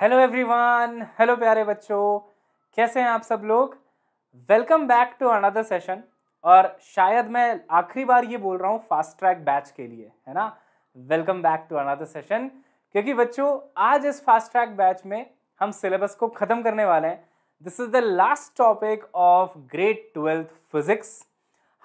hello everyone hello प्यारे बच्चों कैसे हैं आप सब लोग welcome back to another session और शायद मैं आखिरी बार ये बोल रहा हूँ फास्ट ट्रैक बैच के लिए है ना welcome back to another session क्योंकि बच्चों आज इस फास्ट ट्रैक बैच में हम सिलेबस को ख़त्म करने वाले हैं this is the last topic of grade twelfth physics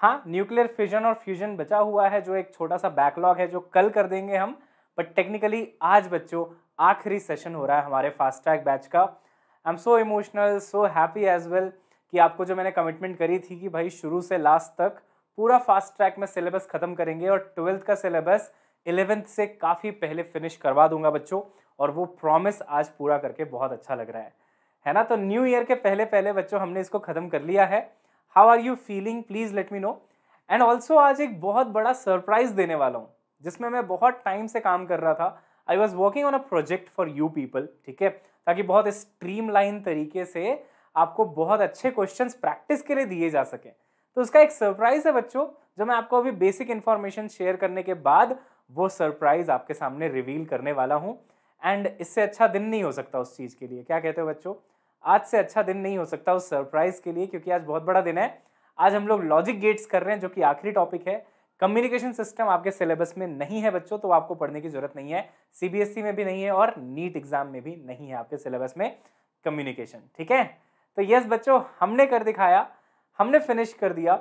हाँ न्यूक्लियर फ्यूजन और फ्यूजन बचा हुआ है जो एक छोटा सा बैकलॉग है जो कल कर देंगे हम बट टेक्निकली आज बच्चों आखिरी सेशन हो रहा है हमारे फास्ट ट्रैक बैच का I am so emotional so happy as well कि आपको जो मैंने कमिटमेंट करी थी कि भाई शुरू से लास्ट तक पूरा फास्ट ट्रैक में सिलेबस ख़त्म करेंगे और ट्वेल्थ का सिलेबस इलेवेंथ से काफ़ी पहले फिनिश करवा दूंगा बच्चों और वो प्रॉमिस आज पूरा करके बहुत अच्छा लग रहा है है ना तो न्यू ईयर के पहले पहले बच्चों हमने इसको ख़त्म कर लिया है how are you feeling please let me know and also आज एक बहुत बड़ा सरप्राइज़ देने वाला हूँ जिसमें मैं बहुत टाइम से काम कर रहा था I was working on a project for you people ठीक है ताकि बहुत स्ट्रीम लाइन तरीके से आपको बहुत अच्छे क्वेश्चन प्रैक्टिस के लिए दिए जा सकें तो उसका एक सरप्राइज है बच्चों जो मैं आपको अभी बेसिक इन्फॉर्मेशन शेयर करने के बाद वो सरप्राइज आपके सामने रिवील करने वाला हूँ एंड इससे अच्छा दिन नहीं हो सकता उस चीज़ के लिए क्या कहते हो बच्चों आज से अच्छा दिन नहीं हो सकता उस सरप्राइज के लिए क्योंकि आज बहुत बड़ा दिन है आज हम लोग लॉजिक गेट्स कर रहे हैं जो कि आखिरी टॉपिक है कम्युनिकेशन सिस्टम आपके सिलेबस में नहीं है बच्चों तो आपको पढ़ने की जरूरत नहीं है सीबीएसई e में भी नहीं है और नीट एग्जाम में भी नहीं है आपके सिलेबस में कम्युनिकेशन ठीक है तो यस बच्चों हमने कर दिखाया हमने फिनिश कर दिया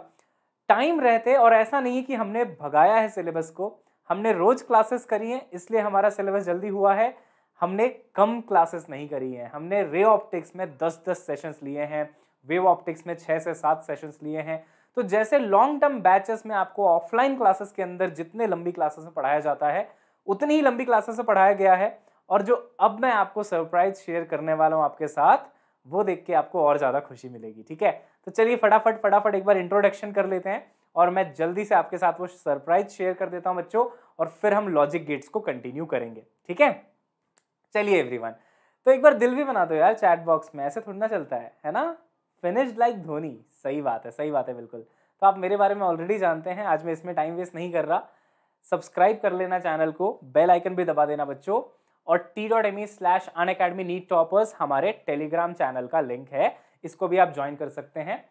टाइम रहते और ऐसा नहीं है कि हमने भगाया है सिलेबस को हमने रोज क्लासेस करी हैं इसलिए हमारा सिलेबस जल्दी हुआ है हमने कम क्लासेस नहीं करी हैं हमने रे ऑप्टिक्स में दस दस सेशंस लिए हैं वेव ऑप्टिक्स में छः से सात सेशंस लिए हैं तो जैसे लॉन्ग टर्म बैचेस में आपको ऑफलाइन क्लासेस के अंदर जितने लंबी क्लासेस में पढ़ाया जाता है उतनी ही लंबी क्लासेस में पढ़ाया गया है और जो अब मैं आपको सरप्राइज शेयर करने वाला हूँ आपके साथ वो देख के आपको और ज़्यादा खुशी मिलेगी ठीक है तो चलिए फटाफट फटाफट एक बार इंट्रोडक्शन कर लेते हैं और मैं जल्दी से आपके साथ वो सरप्राइज शेयर कर देता हूँ बच्चों और फिर हम लॉजिक गेट्स को कंटिन्यू करेंगे ठीक है चलिए एवरीवन तो एक बार दिल भी बना दो यार चैट बॉक्स में ऐसे थोड़ी ना चलता है है ना फिनिश्ड लाइक धोनी सही बात है सही बात है बिल्कुल तो आप मेरे बारे में ऑलरेडी जानते हैं आज मैं इसमें टाइम वेस्ट नहीं कर रहा सब्सक्राइब कर लेना चैनल को बेल आइकन भी दबा देना बच्चों और T dot M E slash Unacademy NEET toppers हमारे टेलीग्राम चैनल का लिंक है इसको भी आप ज्वाइन कर सकते हैं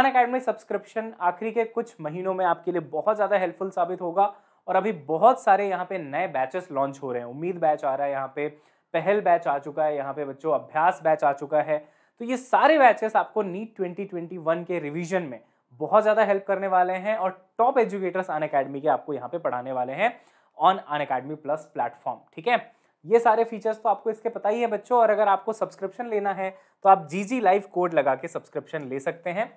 अन अकेडमी सब्सक्रिप्शन आखिरी के कुछ महीनों में आपके लिए बहुत ज़्यादा हेल्पफुल साबित होगा और अभी बहुत सारे यहाँ पे नए बैचेस लॉन्च हो रहे हैं उम्मीद बैच आ रहा है यहाँ पे पहल बैच आ चुका है यहाँ पे बच्चों अभ्यास बैच आ चुका है तो ये सारे बैचेस आपको नीट 2021 के रिवीजन में बहुत ज़्यादा हेल्प करने वाले हैं और टॉप एजुकेटर्स अन अकेडमी के आपको यहाँ पे पढ़ाने वाले हैं on Unacademy plus platform ठीक है ये सारे फीचर्स तो आपको इसके पता ही है बच्चों और अगर आपको सब्सक्रिप्शन लेना है तो आप जी जी लाइव कोड लगा के सब्सक्रिप्शन ले सकते हैं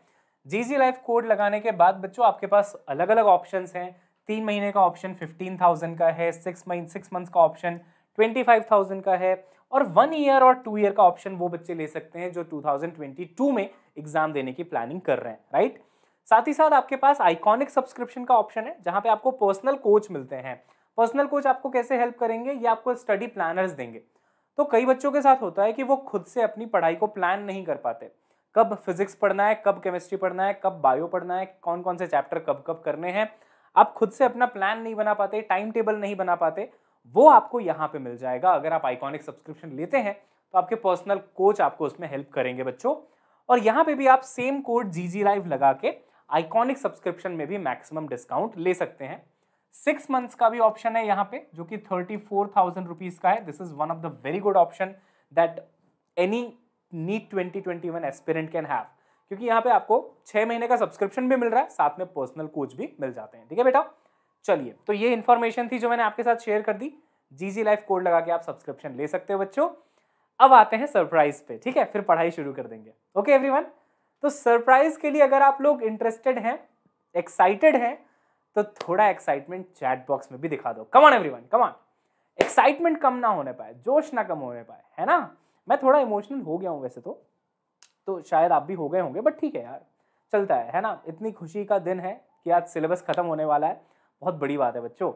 जी जी लाइव कोड लगाने के बाद बच्चों आपके पास अलग अलग ऑप्शन हैं तीन महीने का ऑप्शन फिफ्टीन थाउजेंड का है सिक्स मंथ सिक्स मंथ्स का ऑप्शन ट्वेंटी फाइव थाउजेंड का है और वन ईयर और टू ईयर का ऑप्शन वो बच्चे ले सकते हैं जो 2022 में एग्जाम देने की प्लानिंग कर रहे हैं राइट साथ ही साथ आपके पास आइकॉनिक सब्सक्रिप्शन का ऑप्शन है जहां पे आपको पर्सनल कोच मिलते हैं पर्सनल कोच आपको कैसे हेल्प करेंगे या आपको स्टडी प्लानर्स देंगे तो कई बच्चों के साथ होता है कि वो खुद से अपनी पढ़ाई को प्लान नहीं कर पाते कब फिजिक्स पढ़ना है कब केमिस्ट्री पढ़ना है कब बायो पढ़ना है कौन कौन से चैप्टर कब कब करने हैं आप खुद से अपना प्लान नहीं बना पाते टाइम टेबल नहीं बना पाते वो आपको यहाँ पे मिल जाएगा अगर आप आइकॉनिक सब्सक्रिप्शन लेते हैं तो आपके पर्सनल कोच आपको उसमें हेल्प करेंगे बच्चों और यहाँ पे भी आप same code G G live लगा के आइकॉनिक सब्सक्रिप्शन में भी मैक्सिमम डिस्काउंट ले सकते हैं सिक्स मंथ्स का भी ऑप्शन है यहाँ पे जो कि थर्टी फोर थाउजेंड रुपीज़ का है this is one of the very good option that any NEET twenty twenty one aspirant can have क्योंकि यहाँ पे आपको छः महीने का सब्सक्रिप्शन भी मिल रहा है साथ में पर्सनल कोच भी मिल जाते हैं ठीक है बेटा चलिए तो ये इन्फॉर्मेशन थी जो मैंने आपके साथ शेयर कर दी जी जी लाइफ कोड लगा के आप सब्सक्रिप्शन ले सकते हो बच्चों अब आते हैं सरप्राइज पे ठीक है फिर पढ़ाई शुरू कर देंगे ओके एवरीवन तो सरप्राइज के लिए अगर आप लोग इंटरेस्टेड हैं एक्साइटेड हैं तो थोड़ा एक्साइटमेंट चैट बॉक्स में भी दिखा दो come on everyone come on excitement कम ना होने पाए जोश ना कम होने पाए है ना मैं थोड़ा इमोशनल हो गया हूँ वैसे तो तो शायद आप भी हो गए होंगे बट ठीक है यार चलता है है ना इतनी खुशी का दिन है कि आज सिलेबस खत्म होने वाला है बहुत बड़ी बात है बच्चों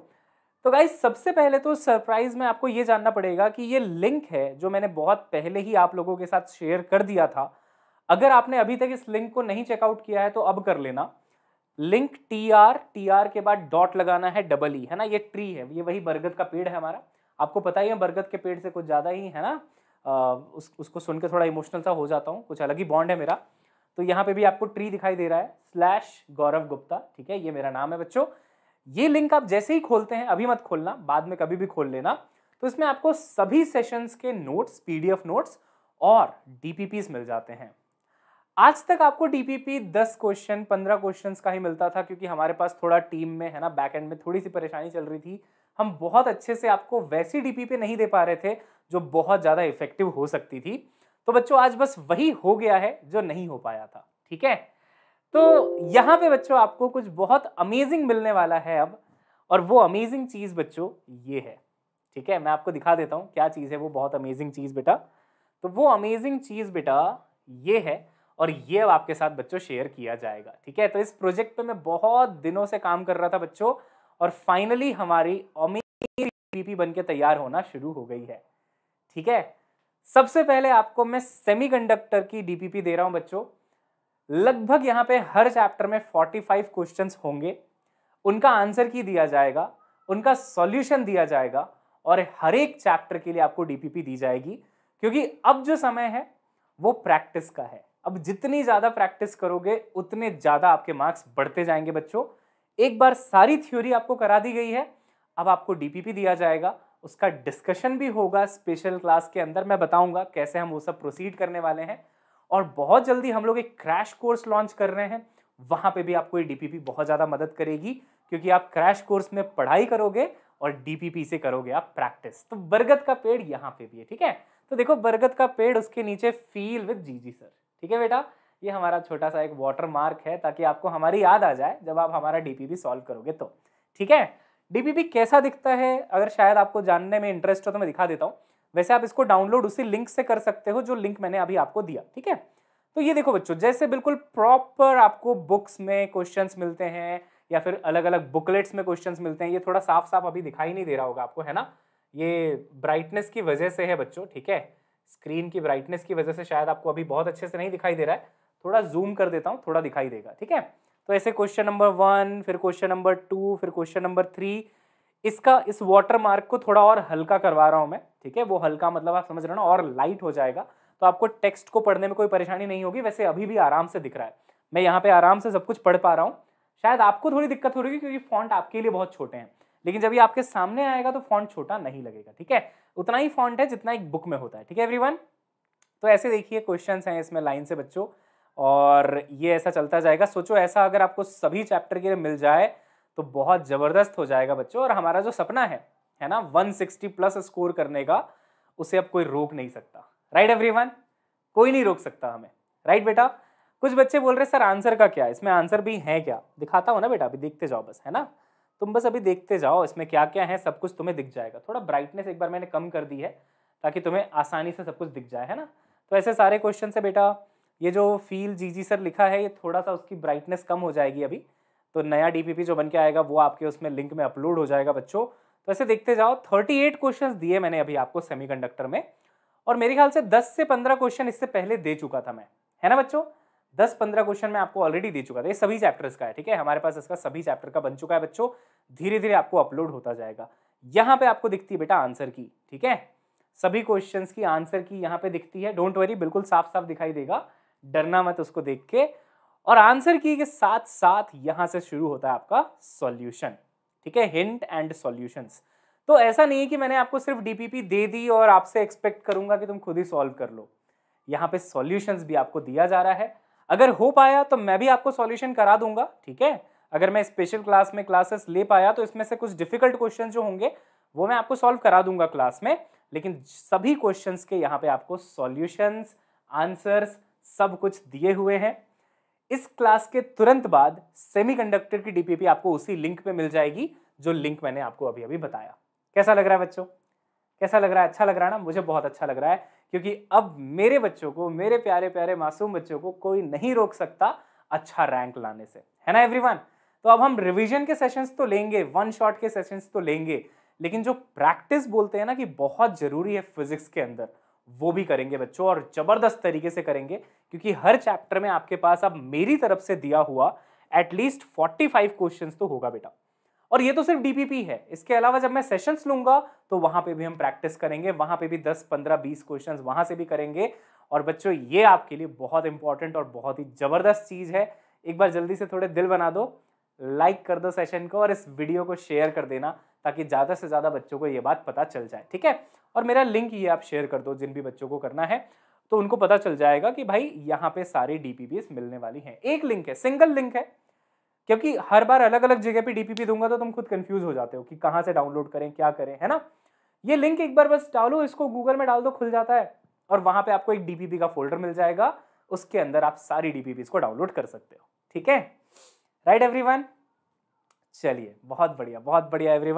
तो गाइज सबसे पहले तो सरप्राइज में आपको ये जानना पड़ेगा कि ये लिंक है जो मैंने बहुत पहले ही आप लोगों के साथ शेयर कर दिया था अगर आपने अभी तक इस लिंक को नहीं चेकआउट किया है तो अब कर लेना link T R T R के बाद डॉट लगाना है डबल ई e, है ना ये ट्री है ये वही बरगद का पेड़ है हमारा आपको पता ही है बरगद के पेड़ से कुछ ज़्यादा ही है ना आ, उस उसको सुन के थोड़ा इमोशनल सा हो जाता हूँ कुछ अलग ही बॉन्ड है मेरा तो यहाँ पे भी आपको ट्री दिखाई दे रहा है स्लैश गौरव गुप्ता ठीक है ये मेरा नाम है बच्चों ये लिंक आप जैसे ही खोलते हैं अभी मत खोलना बाद में कभी भी खोल लेना तो इसमें आपको सभी सेशंस के नोट्स पीडीएफ नोट्स और डीपीपीस मिल जाते हैं आज तक आपको डीपीपी 10 क्वेश्चन 15 क्वेश्चंस का ही मिलता था क्योंकि हमारे पास थोड़ा टीम में है ना बैक एंड में थोड़ी सी परेशानी चल रही थी हम बहुत अच्छे से आपको वैसी डीपीपी नहीं दे पा रहे थे जो बहुत ज़्यादा इफेक्टिव हो सकती थी तो बच्चों आज बस वही हो गया है जो नहीं हो पाया था ठीक है तो यहाँ पे बच्चों आपको कुछ बहुत अमेजिंग मिलने वाला है अब और वो अमेजिंग चीज़ बच्चों ये है ठीक है मैं आपको दिखा देता हूँ क्या चीज़ है वो बहुत अमेजिंग चीज़ बेटा तो वो अमेजिंग चीज़ बेटा ये है और ये अब आपके साथ बच्चों शेयर किया जाएगा ठीक है तो इस प्रोजेक्ट पे मैं बहुत दिनों से काम कर रहा था बच्चों और फाइनली हमारी अमेजिंग पीपी बन के तैयार होना शुरू हो गई है ठीक है सबसे पहले आपको मैं सेमीकंडक्टर की डीपीपी दे रहा हूं बच्चों लगभग यहाँ पे हर चैप्टर में 45 क्वेश्चंस होंगे उनका आंसर की दिया जाएगा उनका सॉल्यूशन दिया जाएगा और हर एक चैप्टर के लिए आपको डीपीपी दी जाएगी क्योंकि अब जो समय है वो प्रैक्टिस का है अब जितनी ज़्यादा प्रैक्टिस करोगे उतने ज़्यादा आपके मार्क्स बढ़ते जाएंगे बच्चों एक बार सारी थ्योरी आपको करा दी गई है अब आपको डीपीपी दिया जाएगा उसका डिस्कशन भी होगा स्पेशल क्लास के अंदर मैं बताऊंगा कैसे हम वो सब प्रोसीड करने वाले हैं और बहुत जल्दी हम लोग एक क्रैश कोर्स लॉन्च कर रहे हैं वहाँ पे भी आपको ये डीपीपी बहुत ज़्यादा मदद करेगी क्योंकि आप क्रैश कोर्स में पढ़ाई करोगे और डीपीपी से करोगे आप प्रैक्टिस तो बरगद का पेड़ यहाँ पे भी है ठीक है तो देखो बरगद का पेड़ उसके नीचे फील विद जी सर ठीक है बेटा ये हमारा छोटा सा एक वाटर मार्क है ताकि आपको हमारी याद आ जाए जब आप हमारा डीपीपी सॉल्व करोगे तो ठीक है डीपीपी कैसा दिखता है अगर शायद आपको जानने में इंटरेस्ट हो तो मैं दिखा देता हूँ वैसे आप इसको डाउनलोड उसी लिंक से कर सकते हो जो लिंक मैंने अभी आपको दिया ठीक है तो ये देखो बच्चों जैसे बिल्कुल प्रॉपर आपको बुक्स में क्वेश्चन मिलते हैं या फिर अलग अलग बुकलेट्स में क्वेश्चन मिलते हैं ये थोड़ा साफ साफ अभी दिखाई नहीं दे रहा होगा आपको है ना ये ब्राइटनेस की वजह से है बच्चों ठीक है स्क्रीन की ब्राइटनेस की वजह से शायद आपको अभी बहुत अच्छे से नहीं दिखाई दे रहा है थोड़ा जूम कर देता हूँ थोड़ा दिखाई देगा ठीक है तो ऐसे क्वेश्चन नंबर वन फिर क्वेश्चन नंबर टू फिर क्वेश्चन नंबर थ्री इसका इस वाटर मार्क को थोड़ा और हल्का करवा रहा हूँ मैं ठीक है वो हल्का मतलब आप समझ रहे हो ना और लाइट हो जाएगा तो आपको टेक्स्ट को पढ़ने में कोई परेशानी नहीं होगी वैसे अभी भी आराम से दिख रहा है मैं यहाँ पे आराम से सब कुछ पढ़ पा रहा हूँ शायद आपको थोड़ी दिक्कत हो रही है क्योंकि फॉन्ट आपके लिए बहुत छोटे हैं लेकिन जब ये आपके सामने आएगा तो फॉन्ट छोटा नहीं लगेगा ठीक है उतना ही फॉन्ट है जितना एक बुक में होता है ठीक है एवरी तो ऐसे देखिए क्वेश्चन हैं इसमें लाइन से बच्चों और ये ऐसा चलता जाएगा सोचो ऐसा अगर आपको सभी चैप्टर के लिए मिल जाए तो बहुत ज़बरदस्त हो जाएगा बच्चों और हमारा जो सपना है है ना 160 प्लस स्कोर करने का उसे अब कोई रोक नहीं सकता राइट एवरीवन कोई नहीं रोक सकता हमें राइट बेटा कुछ बच्चे बोल रहे सर आंसर का क्या इसमें आंसर भी है क्या दिखाता हूँ ना बेटा अभी देखते जाओ बस है ना तुम बस अभी देखते जाओ इसमें क्या क्या है सब कुछ तुम्हें दिख जाएगा थोड़ा ब्राइटनेस एक बार मैंने कम कर दी है ताकि तुम्हें आसानी से सब कुछ दिख जाए है ना तो ऐसे सारे क्वेश्चन से बेटा ये जो फील जी जी सर लिखा है ये थोड़ा सा उसकी ब्राइटनेस कम हो जाएगी अभी तो नया डीपीपी जो बन के आएगा वो आपके उसमें लिंक में अपलोड हो जाएगा बच्चों तो ऐसे देखते जाओ 38 एट दिए मैंने अभी आपको सेमीकंडक्टर में और मेरे ख्याल से 10 से 15 क्वेश्चन इससे पहले दे चुका था मैं है ना बच्चों 10-15 क्वेश्चन मैं आपको ऑलरेडी दे चुका था ये सभी चैप्टर्स का है ठीक है हमारे पास इसका सभी चैप्टर का बन चुका है बच्चों धीरे धीरे आपको अपलोड होता जाएगा यहाँ पे आपको दिखती है बेटा आंसर की ठीक है सभी क्वेश्चन की आंसर की यहाँ पे दिखती है डोंट वरी बिल्कुल साफ साफ दिखाई देगा डरना मत उसको देख के और आंसर की के साथ साथ यहां से शुरू होता है आपका सॉल्यूशन ठीक है हिंट एंड सॉल्यूशंस तो ऐसा नहीं है कि मैंने आपको सिर्फ डीपीपी दे दी और आपसे एक्सपेक्ट करूंगा कि तुम खुद ही सॉल्व कर लो यहाँ पे सॉल्यूशंस भी आपको दिया जा रहा है अगर हो पाया तो मैं भी आपको सॉल्यूशन करा दूंगा ठीक है अगर मैं स्पेशल क्लास में क्लासेस ले पाया तो इसमें से कुछ डिफिकल्ट क्वेश्चन जो होंगे वो मैं आपको सॉल्व करा दूंगा क्लास में लेकिन सभी क्वेश्चंस के यहाँ पे आपको सॉल्यूशंस आंसर्स सब कुछ दिए हुए हैं इस क्लास के तुरंत बाद सेमीकंडक्टर की डीपीपी आपको उसी लिंक पे मिल जाएगी जो लिंक मैंने आपको अभी अभी बताया कैसा लग रहा है बच्चों कैसा लग रहा है अच्छा लग रहा है ना मुझे बहुत अच्छा लग रहा है क्योंकि अब मेरे बच्चों को मेरे प्यारे प्यारे मासूम बच्चों को कोई नहीं रोक सकता अच्छा रैंक लाने से है ना एवरीवन तो अब हम रिवीजन के सेशंस तो लेंगे वन शॉट के सेशंस तो लेंगे लेकिन जो प्रैक्टिस बोलते हैं ना कि बहुत ज़रूरी है फिजिक्स के अंदर वो भी करेंगे बच्चों और ज़बरदस्त तरीके से करेंगे क्योंकि हर चैप्टर में आपके पास अब मेरी तरफ से दिया हुआ एटलीस्ट 45 क्वेश्चन तो होगा बेटा और ये तो सिर्फ डीपीपी है इसके अलावा जब मैं सेशंस लूंगा तो वहां पे भी हम प्रैक्टिस करेंगे वहां पे भी 10 15 20 क्वेश्चन वहां से भी करेंगे और बच्चों ये आपके लिए बहुत इंपॉर्टेंट और बहुत ही ज़बरदस्त चीज़ है एक बार जल्दी से थोड़े दिल बना दो लाइक कर दो सेशन को और इस वीडियो को शेयर कर देना ताकि ज़्यादा से ज़्यादा बच्चों को ये बात पता चल जाए ठीक है और मेरा लिंक ये आप शेयर कर दो जिन भी बच्चों को करना है तो उनको पता चल जाएगा कि भाई यहाँ पे सारी डीपीपीएस मिलने वाली हैं एक लिंक है सिंगल लिंक है क्योंकि हर बार अलग अलग जगह पे डीपीपी दूंगा तो तुम खुद कंफ्यूज हो जाते हो कि कहाँ से डाउनलोड करें क्या करें है ना ये लिंक एक बार बस डालो इसको गूगल में डाल दो खुल जाता है और वहां पे आपको एक डीपीपी का फोल्डर मिल जाएगा उसके अंदर आप सारी डीपीपी को डाउनलोड कर सकते हो ठीक है राइट एवरी चलिए बहुत बढ़िया बहुत बढ़िया एवरी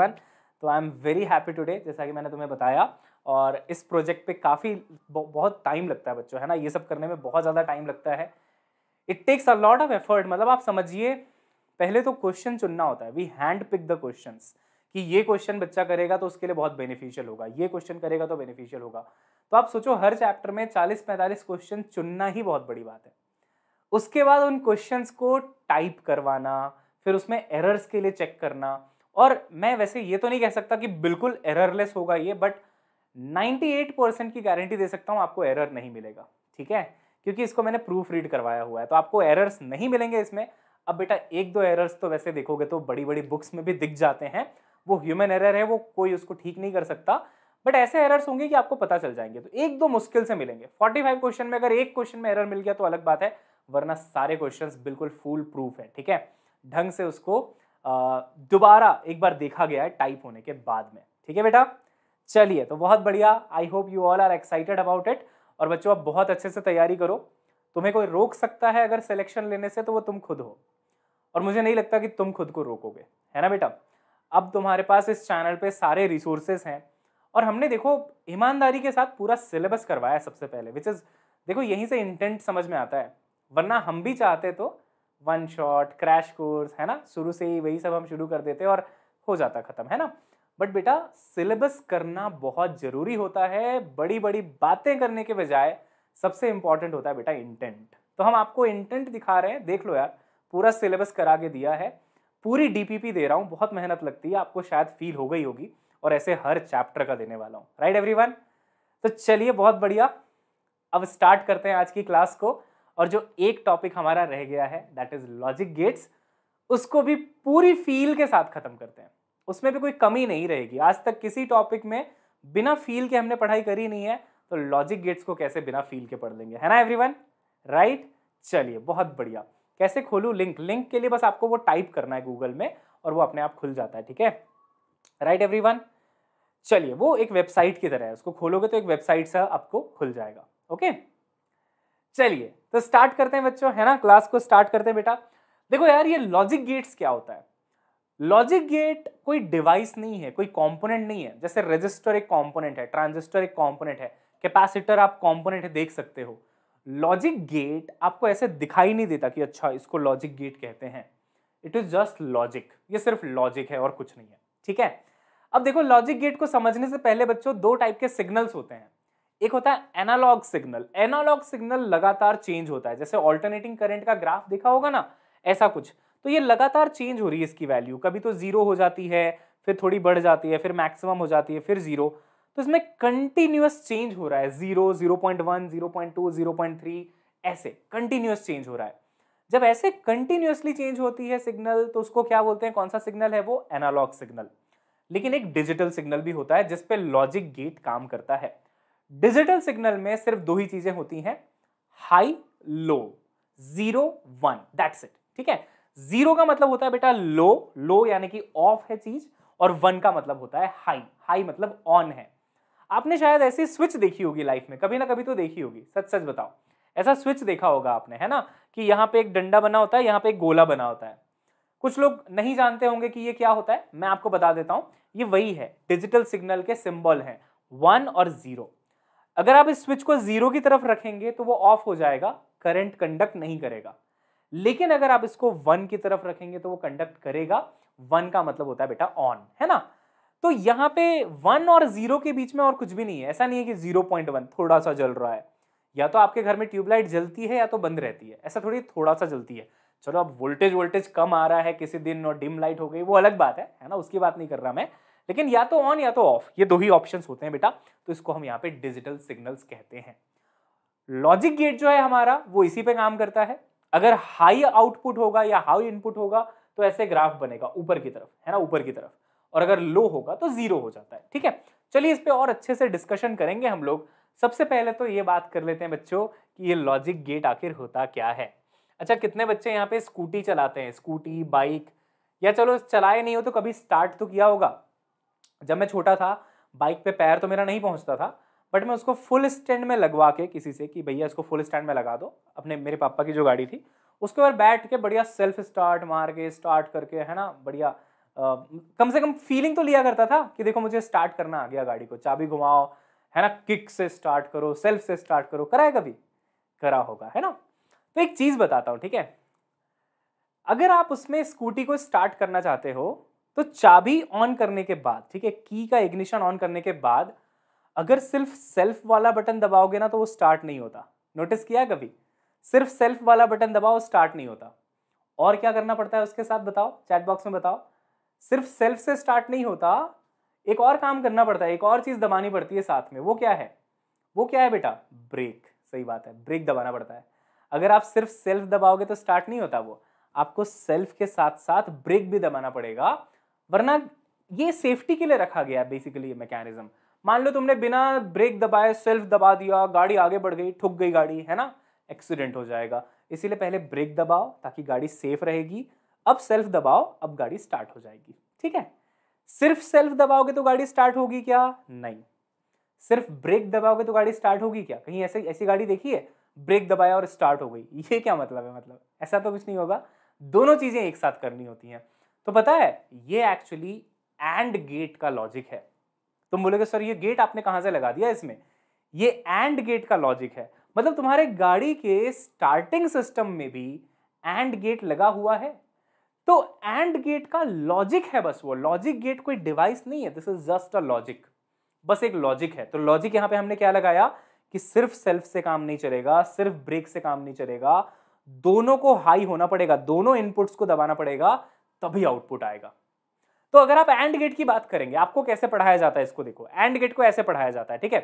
तो I am very happy today जैसा कि मैंने तुम्हें बताया और इस प्रोजेक्ट पे काफ़ी बहुत टाइम लगता है बच्चों है ना ये सब करने में बहुत ज़्यादा टाइम लगता है it takes a lot of effort मतलब आप समझिए पहले तो क्वेश्चन चुनना होता है we hand pick the question कि ये क्वेश्चन बच्चा करेगा तो उसके लिए बहुत बेनिफिशियल होगा ये क्वेश्चन करेगा तो बेनिफिशियल होगा तो आप सोचो हर चैप्टर में 40-45 क्वेश्चन चुनना ही बहुत बड़ी बात है उसके बाद उन क्वेश्चंस को टाइप करवाना फिर उसमें एरर्स के लिए चेक करना और मैं वैसे ये तो नहीं कह सकता कि बिल्कुल एररलेस होगा ये बट 98 परसेंट की गारंटी दे सकता हूँ आपको एरर नहीं मिलेगा ठीक है क्योंकि इसको मैंने प्रूफ रीड करवाया हुआ है तो आपको एरर्स नहीं मिलेंगे इसमें अब बेटा एक दो एरर्स तो वैसे देखोगे तो बड़ी बड़ी बुक्स में भी दिख जाते हैं वो ह्यूमन एरर है वो कोई उसको ठीक नहीं कर सकता बट ऐसे एरर्स होंगे कि आपको पता चल जाएंगे तो एक दो मुश्किल से मिलेंगे 45 क्वेश्चन में अगर एक क्वेश्चन में एरर मिल गया तो अलग बात है वरना सारे क्वेश्चन बिल्कुल फुल प्रूफ है ठीक है ढंग से उसको दोबारा एक बार देखा गया है टाइप होने के बाद में ठीक है बेटा चलिए तो बहुत बढ़िया I hope you all are excited about it और बच्चों आप बहुत अच्छे से तैयारी करो तुम्हें कोई रोक सकता है अगर सिलेक्शन लेने से तो वो तुम खुद हो और मुझे नहीं लगता कि तुम खुद को रोकोगे है ना बेटा अब तुम्हारे पास इस चैनल पे सारे रिसोर्सेज हैं और हमने देखो ईमानदारी के साथ पूरा सिलेबस करवाया सबसे पहले विच इज़ देखो यहीं से इंटेंट समझ में आता है वरना हम भी चाहते तो वन शॉट क्रैश कोर्स है ना शुरू से ही वही सब हम शुरू कर देते और हो जाता ख़त्म है ना बट बेटा सिलेबस करना बहुत ज़रूरी होता है बड़ी बड़ी बातें करने के बजाय सबसे इम्पॉर्टेंट होता है बेटा इंटेंट तो हम आपको इंटेंट दिखा रहे हैं देख लो यार पूरा सिलेबस करा के दिया है पूरी डीपीपी दे रहा हूँ बहुत मेहनत लगती है आपको शायद फील हो गई होगी और ऐसे हर चैप्टर का देने वाला हूँ राइट एवरीवन तो चलिए बहुत बढ़िया अब स्टार्ट करते हैं आज की क्लास को और जो एक टॉपिक हमारा रह गया है दैट इज लॉजिक गेट्स उसको भी पूरी फील के साथ खत्म करते हैं उसमें भी कोई कमी नहीं रहेगी आज तक किसी टॉपिक में बिना फील के हमने पढ़ाई करी नहीं है तो लॉजिक गेट्स को कैसे बिना फील के पढ़ लेंगे है ना एवरीवन राइट चलिए बहुत बढ़िया कैसे खोलूँ लिंक लिंक के लिए बस आपको वो टाइप करना है गूगल में और वो अपने आप खुल जाता है ठीक है राइट एवरी चलिए वो एक वेबसाइट की तरह है उसको खोलोगे तो एक वेबसाइट सा आपको खुल जाएगा ओके चलिए तो स्टार्ट करते हैं बच्चों है ना क्लास को स्टार्ट करते हैं बेटा देखो यार ये लॉजिक गेट्स क्या होता है लॉजिक गेट कोई डिवाइस नहीं है कोई कंपोनेंट नहीं है जैसे रजिस्टर एक कंपोनेंट है ट्रांजिस्टर एक कंपोनेंट है कैपेसिटर आप कंपोनेंट देख सकते हो लॉजिक गेट आपको ऐसे दिखाई नहीं देता कि अच्छा इसको लॉजिक गेट कहते हैं इट इज जस्ट लॉजिक ये सिर्फ लॉजिक है और कुछ नहीं है ठीक है अब देखो लॉजिक गेट को समझने से पहले बच्चों दो टाइप के सिग्नल्स होते हैं एक होता है एनालॉग सिग्नल एनालॉग सिग्नल लगातार चेंज होता है जैसे ऑल्टरनेटिंग करंट का ग्राफ देखा होगा ना ऐसा कुछ तो ये लगातार चेंज हो रही है इसकी वैल्यू कभी तो जीरो हो जाती है फिर थोड़ी बढ़ जाती है फिर मैक्सिमम हो जाती है फिर जीरो तो इसमें कंटिन्यूस चेंज हो रहा है zero zero point one zero point two zero point three ऐसे कंटिन्यूस चेंज हो रहा है जब ऐसे कंटिन्यूसली चेंज होती है सिग्नल तो उसको क्या बोलते हैं कौन सा सिग्नल है वो एनालॉग सिग्नल लेकिन एक डिजिटल सिग्नल भी होता है जिसपे लॉजिक गेट काम करता है डिजिटल सिग्नल में सिर्फ दो ही चीजें होती हैं high low zero one that's it ठीक है जीरो का मतलब होता है बेटा लो लो यानी कि ऑफ है चीज और वन का मतलब होता है हाई हाई मतलब ऑन है आपने शायद ऐसी स्विच देखी होगी लाइफ में कभी ना कभी तो देखी होगी सच सच बताओ ऐसा स्विच देखा होगा आपने है ना कि यहाँ पे एक डंडा बना होता है यहाँ पे एक गोला बना होता है कुछ लोग नहीं जानते होंगे कि ये क्या होता है मैं आपको बता देता हूँ ये वही है डिजिटल सिग्नल के सिंबल हैं वन और जीरो अगर आप इस स्विच को जीरो की तरफ रखेंगे तो वो ऑफ हो जाएगा करंट कंडक्ट नहीं करेगा लेकिन अगर आप इसको वन की तरफ रखेंगे तो वो कंडक्ट करेगा वन का मतलब होता है बेटा ऑन है ना तो यहाँ पे वन और जीरो के बीच में और कुछ भी नहीं है ऐसा नहीं है कि जीरो पॉइंट वन थोड़ा सा जल रहा है या तो आपके घर में ट्यूबलाइट जलती है या तो बंद रहती है ऐसा थोड़ी थोड़ा सा जलती है चलो अब वोल्टेज वोल्टेज कम आ रहा है किसी दिन और डिम लाइट हो गई वो अलग बात है है ना उसकी बात नहीं कर रहा मैं लेकिन या तो ऑन या तो ऑफ ये दो ही ऑप्शन होते हैं बेटा तो इसको हम यहाँ पे डिजिटल सिग्नल्स कहते हैं लॉजिक गेट जो है हमारा वो इसी पे काम करता है अगर हाई आउटपुट होगा या हाई इनपुट होगा तो ऐसे ग्राफ बनेगा ऊपर की तरफ है ना ऊपर की तरफ और अगर लो होगा तो जीरो हो जाता है ठीक है चलिए इस पर और अच्छे से डिस्कशन करेंगे हम लोग सबसे पहले तो ये बात कर लेते हैं बच्चों कि ये लॉजिक गेट आखिर होता क्या है अच्छा कितने बच्चे यहाँ पे स्कूटी चलाते हैं स्कूटी बाइक या चलो चलाए नहीं हो तो कभी स्टार्ट तो किया होगा जब मैं छोटा था बाइक पे पैर तो मेरा नहीं पहुंचता था बट मैं उसको फुल स्टैंड में लगवा के किसी से कि भैया इसको फुल स्टैंड में लगा दो अपने मेरे पापा की जो गाड़ी थी उसके ऊपर बैठ के बढ़िया सेल्फ स्टार्ट मार के स्टार्ट करके है ना बढ़िया आ, कम से कम फीलिंग तो लिया करता था कि देखो मुझे स्टार्ट करना आ गया गाड़ी को चाबी घुमाओ है ना किक से स्टार्ट करो सेल्फ से स्टार्ट करो करा है कभी करा होगा है ना तो एक चीज़ बताता हूँ ठीक है अगर आप उसमें स्कूटी को स्टार्ट करना चाहते हो तो चाबी ऑन करने के बाद ठीक है की का इग्निशन ऑन करने के बाद अगर सिर्फ सेल्फ वाला बटन दबाओगे ना तो वो स्टार्ट नहीं होता नोटिस किया कभी सिर्फ सेल्फ वाला बटन दबाओ स्टार्ट नहीं होता और क्या करना पड़ता है उसके साथ बताओ चैट बॉक्स में बताओ सिर्फ सेल्फ से स्टार्ट नहीं होता एक और काम करना पड़ता है एक और चीज़ दबानी पड़ती है साथ में वो क्या है वो क्या है बेटा ब्रेक सही बात है ब्रेक दबाना पड़ता है अगर आप सिर्फ सेल्फ दबाओगे तो स्टार्ट नहीं होता वो आपको सेल्फ के साथ साथ ब्रेक भी दबाना पड़ेगा वरना ये सेफ्टी के लिए रखा गया है बेसिकली ये मैकेनिज्म मान लो तुमने बिना ब्रेक दबाए सेल्फ दबा दिया गाड़ी आगे बढ़ गई ठुक गई गाड़ी है ना एक्सीडेंट हो जाएगा इसीलिए पहले ब्रेक दबाओ ताकि गाड़ी सेफ रहेगी अब सेल्फ दबाओ अब गाड़ी स्टार्ट हो जाएगी ठीक है सिर्फ सेल्फ दबाओगे तो गाड़ी स्टार्ट होगी क्या नहीं सिर्फ ब्रेक दबाओगे तो गाड़ी स्टार्ट होगी क्या कहीं ऐसे ऐसी गाड़ी देखी है ब्रेक दबाया और स्टार्ट हो गई ये क्या मतलब है मतलब ऐसा तो कुछ नहीं होगा दोनों चीज़ें एक साथ करनी होती हैं तो पता है ये एक्चुअली एंड गेट का लॉजिक है तुम बोलोगे सर ये गेट आपने कहां से लगा दिया इसमें ये एंड गेट का लॉजिक है मतलब तुम्हारे गाड़ी के स्टार्टिंग सिस्टम में भी एंड गेट लगा हुआ है तो एंड गेट का लॉजिक है बस वो लॉजिक गेट कोई डिवाइस नहीं है this is just a logic बस एक लॉजिक है तो लॉजिक यहां पे हमने क्या लगाया कि सिर्फ सेल्फ से काम नहीं चलेगा सिर्फ ब्रेक से काम नहीं चलेगा दोनों को हाई होना पड़ेगा दोनों इनपुट्स को दबाना पड़ेगा तभी आउटपुट आएगा तो अगर आप एंड गेट की बात करेंगे आपको कैसे पढ़ाया जाता है इसको देखो एंड गेट को ऐसे पढ़ाया जाता है ठीक है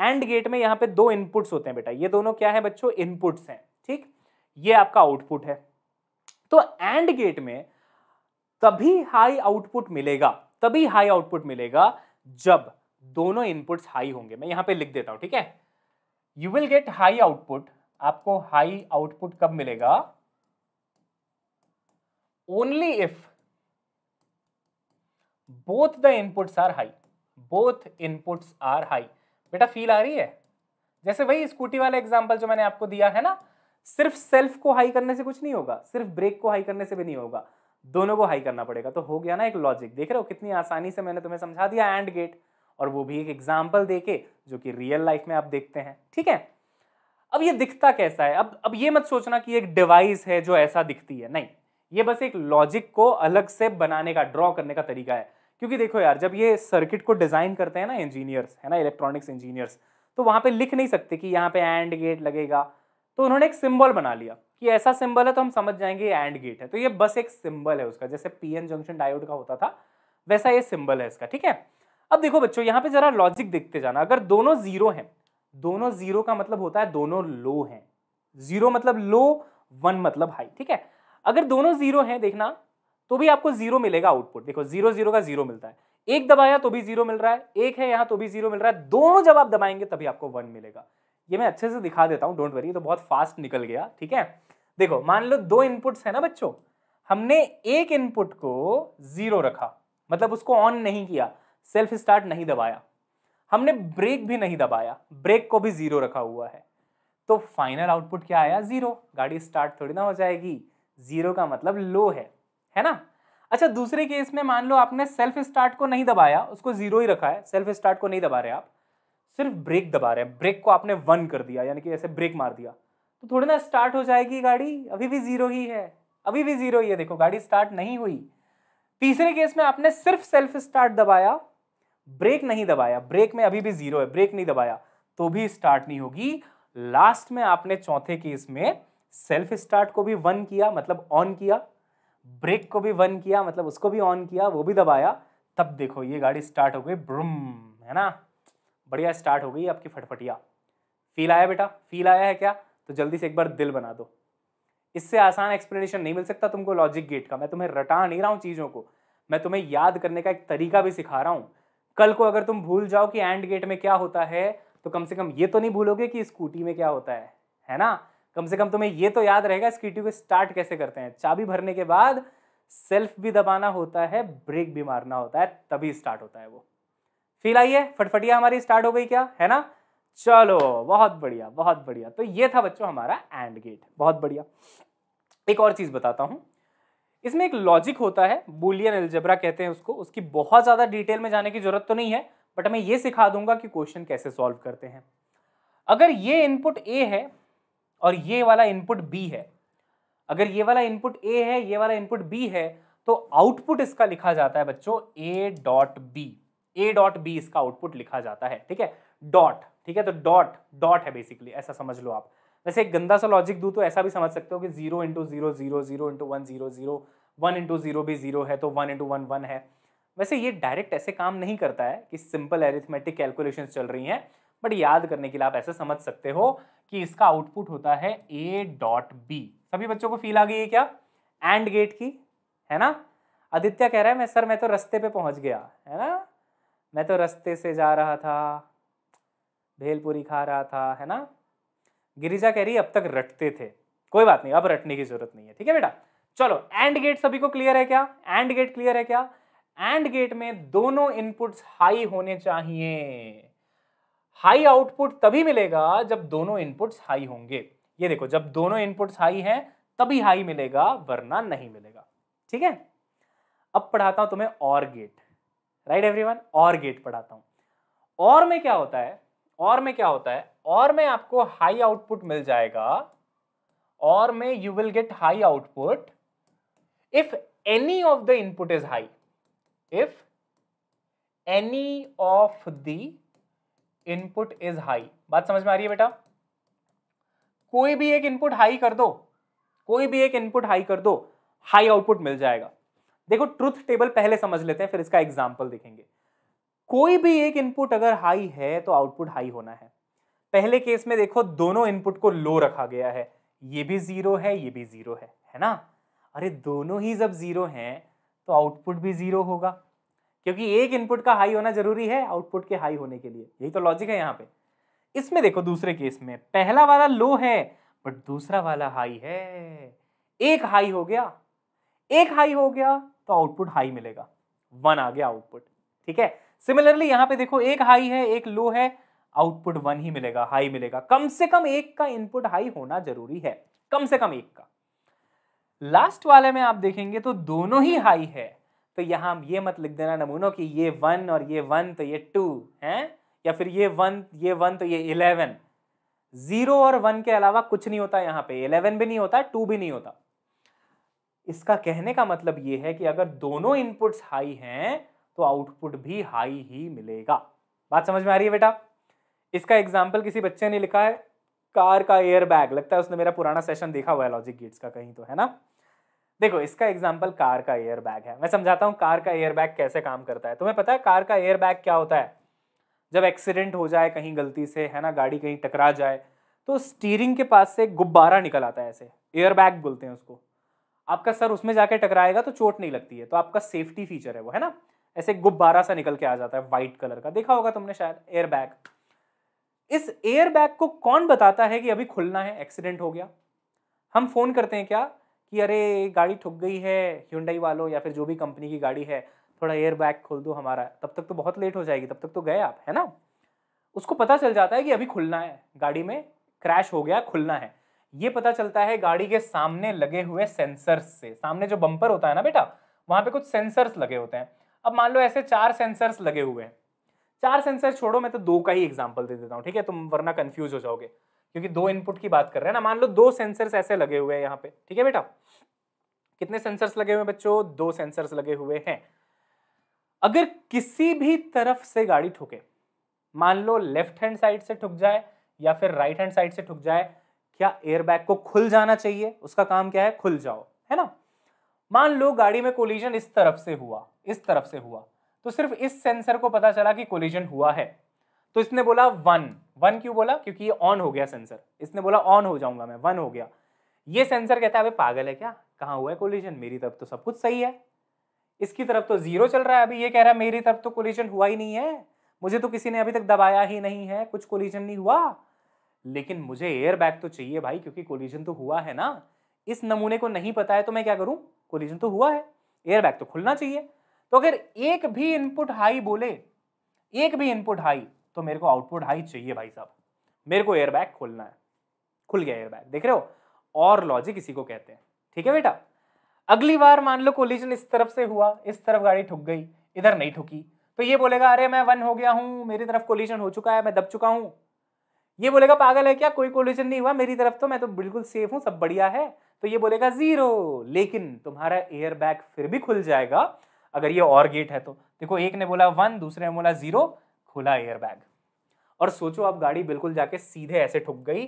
एंड गेट में यहाँ पे दो इनपुट्स होते हैं बेटा ये दोनों क्या है बच्चों इनपुट्स हैं ठीक ये आपका आउटपुट है तो एंड गेट में तभी हाई आउटपुट मिलेगा तभी हाई आउटपुट मिलेगा जब दोनों इनपुट्स हाई होंगे मैं यहां पे लिख देता हूं ठीक है you will get high output आपको हाई आउटपुट कब मिलेगा only if both the inputs are high both inputs are high बेटा फील आ रही है जैसे वही स्कूटी वाला एग्जाम्पल जो मैंने आपको दिया है ना सिर्फ सेल्फ को हाई करने से कुछ नहीं होगा सिर्फ ब्रेक को हाई करने से भी नहीं होगा दोनों को हाई करना पड़ेगा तो हो गया ना एक लॉजिक देख रहे हो कितनी आसानी से मैंने तुम्हें समझा दिया एंड गेट और वो भी एक एग्जाम्पल देके जो कि रियल लाइफ में आप देखते हैं ठीक है अब ये दिखता कैसा है अब अब ये मत सोचना कि एक डिवाइस है जो ऐसा दिखती है नहीं ये बस एक लॉजिक को अलग से बनाने का ड्रॉ करने का तरीका है क्योंकि देखो यार जब ये सर्किट को डिज़ाइन करते हैं ना इंजीनियर्स है ना इलेक्ट्रॉनिक्स इंजीनियर्स तो वहाँ पे लिख नहीं सकते कि यहाँ पे एंड गेट लगेगा तो उन्होंने एक सिंबल बना लिया कि ऐसा सिंबल है तो हम समझ जाएंगे एंड गेट है तो ये बस एक सिंबल है उसका जैसे पी एन जंक्शन डायोड का होता था वैसा ये सिंबल है इसका ठीक है अब देखो बच्चों यहाँ पे जरा लॉजिक देखते जाना अगर दोनों जीरो हैं दोनों जीरो का मतलब होता है दोनों लो हैं जीरो मतलब लो वन मतलब हाई ठीक है अगर दोनों जीरो हैं देखना तो भी आपको जीरो मिलेगा आउटपुट देखो जीरो जीरो का जीरो मिलता है एक दबाया तो भी जीरो मिल रहा है एक है यहाँ तो भी जीरो मिल रहा है दोनों जब आप दबाएंगे तभी आपको वन मिलेगा ये मैं अच्छे से दिखा देता हूँ डोंट वरी तो बहुत फास्ट निकल गया ठीक है देखो मान लो दो इनपुट्स है ना बच्चों हमने एक इनपुट को जीरो रखा मतलब उसको ऑन नहीं किया सेल्फ स्टार्ट नहीं दबाया हमने ब्रेक भी नहीं दबाया ब्रेक को भी जीरो रखा हुआ है तो फाइनल आउटपुट क्या आया जीरो गाड़ी स्टार्ट थोड़ी ना हो जाएगी जीरो का मतलब लो है है ना अच्छा दूसरे केस में मान लो आपने सेल्फ स्टार्ट को नहीं दबाया उसको जीरो ही रखा है सेल्फ स्टार्ट को नहीं दबा रहे आप सिर्फ ब्रेक दबा रहे हैं ब्रेक को आपने वन कर दिया यानी कि ऐसे ब्रेक मार दिया तो थोड़ी ना स्टार्ट हो जाएगी गाड़ी अभी भी जीरो ही है अभी भी जीरो ही है देखो गाड़ी स्टार्ट नहीं हुई तीसरे केस में आपने सिर्फ सेल्फ स्टार्ट दबाया ब्रेक नहीं दबाया ब्रेक में अभी भी जीरो है ब्रेक नहीं दबाया तो भी स्टार्ट नहीं होगी लास्ट में आपने चौथे केस में सेल्फ स्टार्ट को भी वन किया मतलब ऑन किया ब्रेक को भी वन किया मतलब उसको भी ऑन किया वो भी दबाया तब देखो ये गाड़ी स्टार्ट हो गई ब्रुम है ना बढ़िया स्टार्ट हो गई आपकी फटफटिया फील आया बेटा फील आया है क्या तो जल्दी से एक बार दिल बना दो इससे आसान एक्सप्लेनेशन नहीं मिल सकता तुमको लॉजिक गेट का मैं तुम्हें रटा नहीं रहा हूँ चीज़ों को मैं तुम्हें याद करने का एक तरीका भी सिखा रहा हूँ कल को अगर तुम भूल जाओ कि एंड गेट में क्या होता है तो कम से कम ये तो नहीं भूलोगे कि स्कूटी में क्या होता है है ना कम से कम तुम्हें ये तो याद रहेगा इस कीटी को स्टार्ट कैसे करते हैं चाबी भरने के बाद सेल्फ भी दबाना होता है ब्रेक भी मारना होता है तभी स्टार्ट होता है वो फील आई है फटफटिया हमारी स्टार्ट हो गई क्या है ना चलो बहुत बढ़िया बहुत बढ़िया तो ये था बच्चों हमारा एंड गेट बहुत बढ़िया एक और चीज़ बताता हूँ इसमें एक लॉजिक होता है बुलियन एल्जबरा कहते हैं उसको उसकी बहुत ज़्यादा डिटेल में जाने की ज़रूरत तो नहीं है बट मैं ये सिखा दूंगा कि क्वेश्चन कैसे सॉल्व करते हैं अगर ये इनपुट ए है और ये वाला इनपुट बी है अगर ये वाला इनपुट ए है ये वाला इनपुट बी है तो आउटपुट इसका लिखा जाता है बच्चों A dot B A dot B इसका आउटपुट लिखा जाता है ठीक है डॉट ठीक है तो डॉट डॉट है बेसिकली ऐसा समझ लो आप वैसे एक गंदा सा लॉजिक दूँ तो ऐसा भी समझ सकते हो कि zero into zero zero zero into one zero zero one into zero भी जीरो है तो वन इंटू वन वन है वैसे ये डायरेक्ट ऐसे काम नहीं करता है कि सिंपल एरिथमेटिक कैलकुलेशंस चल रही हैं बट याद करने के लिए आप ऐसे समझ सकते हो कि इसका आउटपुट होता है ए डॉट बी सभी बच्चों को फील आ गई है क्या एंड गेट की है ना आदित्य कह रहा है मैं सर मैं तो रस्ते पे पहुंच गया है ना मैं तो रस्ते से जा रहा था भेलपूरी खा रहा था है ना गिरिजा कह रही अब तक रटते थे कोई बात नहीं अब रटने की जरूरत नहीं है ठीक है बेटा चलो एंड गेट सभी को क्लियर है क्या एंड गेट क्लियर है क्या एंड गेट में दोनों इनपुट्स हाई होने चाहिए हाई आउटपुट तभी मिलेगा जब दोनों इनपुट्स हाई होंगे ये देखो जब दोनों इनपुट्स हाई हैं तभी हाई मिलेगा वरना नहीं मिलेगा ठीक है अब पढ़ाता हूं तुम्हें or gate right everyone or gate पढ़ाता हूं और में क्या होता है और में क्या होता है और में आपको हाई आउटपुट मिल जाएगा और में you will get high output if any of the input is high if any of the input is high बात समझ में आ रही है बेटा कोई भी एक इनपुट हाई कर दो कोई भी एक इनपुट हाई कर दो हाई आउटपुट मिल जाएगा देखो ट्रुथ टेबल पहले समझ लेते हैं फिर इसका एग्जाम्पल देखेंगे कोई भी एक इनपुट अगर हाई है तो आउटपुट हाई होना है पहले केस में देखो दोनों इनपुट को लो रखा गया है ये भी जीरो है ये भी जीरो है है ना अरे दोनों ही जब जीरो हैं तो आउटपुट भी जीरो होगा क्योंकि एक इनपुट का हाई होना जरूरी है आउटपुट के हाई होने के लिए यही तो लॉजिक है यहाँ पे इसमें देखो दूसरे केस में पहला वाला लो है बट दूसरा वाला हाई है एक हाई हो गया एक हाई हो गया तो आउटपुट हाई मिलेगा वन आ गया आउटपुट ठीक है सिमिलरली यहां पे देखो एक हाई है एक लो है आउटपुट वन ही मिलेगा हाई मिलेगा कम से कम एक का इनपुट हाई होना जरूरी है कम से कम एक का लास्ट वाले में आप देखेंगे तो दोनों ही हाई है तो यहाँ ये मत लिख देना नमूनों कि ये वन और ये वन तो ये टू हैं या फिर ये वन ये वन तो ये इलेवन ज़ीरो और वन के अलावा कुछ नहीं होता यहाँ पे इलेवन भी नहीं होता टू भी नहीं होता इसका कहने का मतलब ये है कि अगर दोनों इनपुट्स हाई हैं तो आउटपुट भी हाई ही मिलेगा बात समझ में आ रही है बेटा इसका एग्जाम्पल किसी बच्चे ने लिखा है कार का एयर बैग लगता है उसने मेरा पुराना सेशन देखा हुआ है लॉजिक गेट्स का कहीं तो है ना देखो इसका एग्जाम्पल कार का एयर बैग है मैं समझाता हूँ कार का एयर बैग कैसे काम करता है तुम्हें पता है कार का एयर बैग क्या होता है जब एक्सीडेंट हो जाए कहीं गलती से है ना गाड़ी कहीं टकरा जाए तो स्टीयरिंग के पास से गुब्बारा निकल आता है ऐसे एयर बैग बोलते हैं उसको आपका सर उसमें जाके टकराएगा तो चोट नहीं लगती है तो आपका सेफ्टी फीचर है वो है ना ऐसे गुब्बारा सा निकल के आ जाता है वाइट कलर का देखा होगा तुमने शायद एयर बैग इस एयर बैग को कौन बताता है कि अभी खुलना है एक्सीडेंट हो गया हम फोन करते हैं क्या कि अरे गाड़ी ठुक गई है ह्यूंडई वालों या फिर जो भी कंपनी की गाड़ी है थोड़ा एयर बैग खोल दो हमारा तब तक तो बहुत लेट हो जाएगी तब तक तो गए आप है ना उसको पता चल जाता है कि अभी खुलना है गाड़ी में क्रैश हो गया खुलना है ये पता चलता है गाड़ी के सामने लगे हुए सेंसर्स से सामने जो बम्पर होता है ना बेटा वहाँ पे कुछ सेंसर्स लगे होते हैं अब मान लो ऐसे चार सेंसर्स लगे हुए हैं चार सेंसर छोड़ो मैं तो दो का ही एग्जाम्पल दे देता हूँ ठीक है तुम वरना कन्फ्यूज हो जाओगे क्योंकि दो इनपुट की बात कर रहे हैं ना मान लो दो सेंसर्स ऐसे लगे हुए हैं यहाँ पे ठीक है बेटा कितने सेंसर्स लगे हुए हैं बच्चों दो सेंसर्स लगे हुए हैं अगर किसी भी तरफ से गाड़ी ठुके मान लो लेफ्ट हैंड साइड से ठुक जाए या फिर राइट हैंड साइड से ठुक जाए क्या एयरबैग को खुल जाना चाहिए उसका काम क्या है खुल जाओ है ना मान लो गाड़ी में कोलिजन इस तरफ से हुआ इस तरफ से हुआ तो सिर्फ इस सेंसर को पता चला कि कोलिजन हुआ है तो इसने बोला वन वन क्यों बोला क्योंकि ये ऑन हो गया सेंसर इसने बोला ऑन हो जाऊंगा मैं वन हो गया ये सेंसर कहता है अभी पागल है क्या कहाँ हुआ है कोलिजन मेरी तरफ तो सब कुछ सही है इसकी तरफ तो जीरो चल रहा है अभी ये कह रहा है मेरी तरफ तो कोलिजन हुआ ही नहीं है मुझे तो किसी ने अभी तक दबाया ही नहीं है कुछ कोलिजन नहीं हुआ लेकिन मुझे एयर बैग तो चाहिए भाई क्योंकि कोलिजन तो हुआ है ना इस नमूने को नहीं पता है तो मैं क्या करूं कोलिजन तो हुआ है एयर बैग तो खुलना चाहिए तो अगर एक भी इनपुट हाई बोले एक भी इनपुट हाई तो मेरे को आउटपुट हाई चाहिए भाई साहब मेरे को एयरबैग खोलना है खुल गया एयरबैग देख रहे हो और लॉजिक इसी को कहते हैं ठीक है बेटा अगली बार मान लो कोलिजन इस तरफ से हुआ इस तरफ गाड़ी ठुक गई इधर नहीं ठुकी तो ये बोलेगा अरे मैं वन हो गया हूँ मेरी तरफ कोलिजन हो चुका है मैं दब चुका हूँ ये बोलेगा पागल है क्या कोई कोलिजन नहीं हुआ मेरी तरफ तो मैं तो बिल्कुल सेफ हूँ सब बढ़िया है तो ये बोलेगा जीरो लेकिन तुम्हारा एयर बैग फिर भी खुल जाएगा अगर ये और गेट है तो देखो एक ने बोला वन दूसरे ने बोला जीरो खुला एयर बैग और सोचो आप गाड़ी बिल्कुल जाके सीधे ऐसे ठुक गई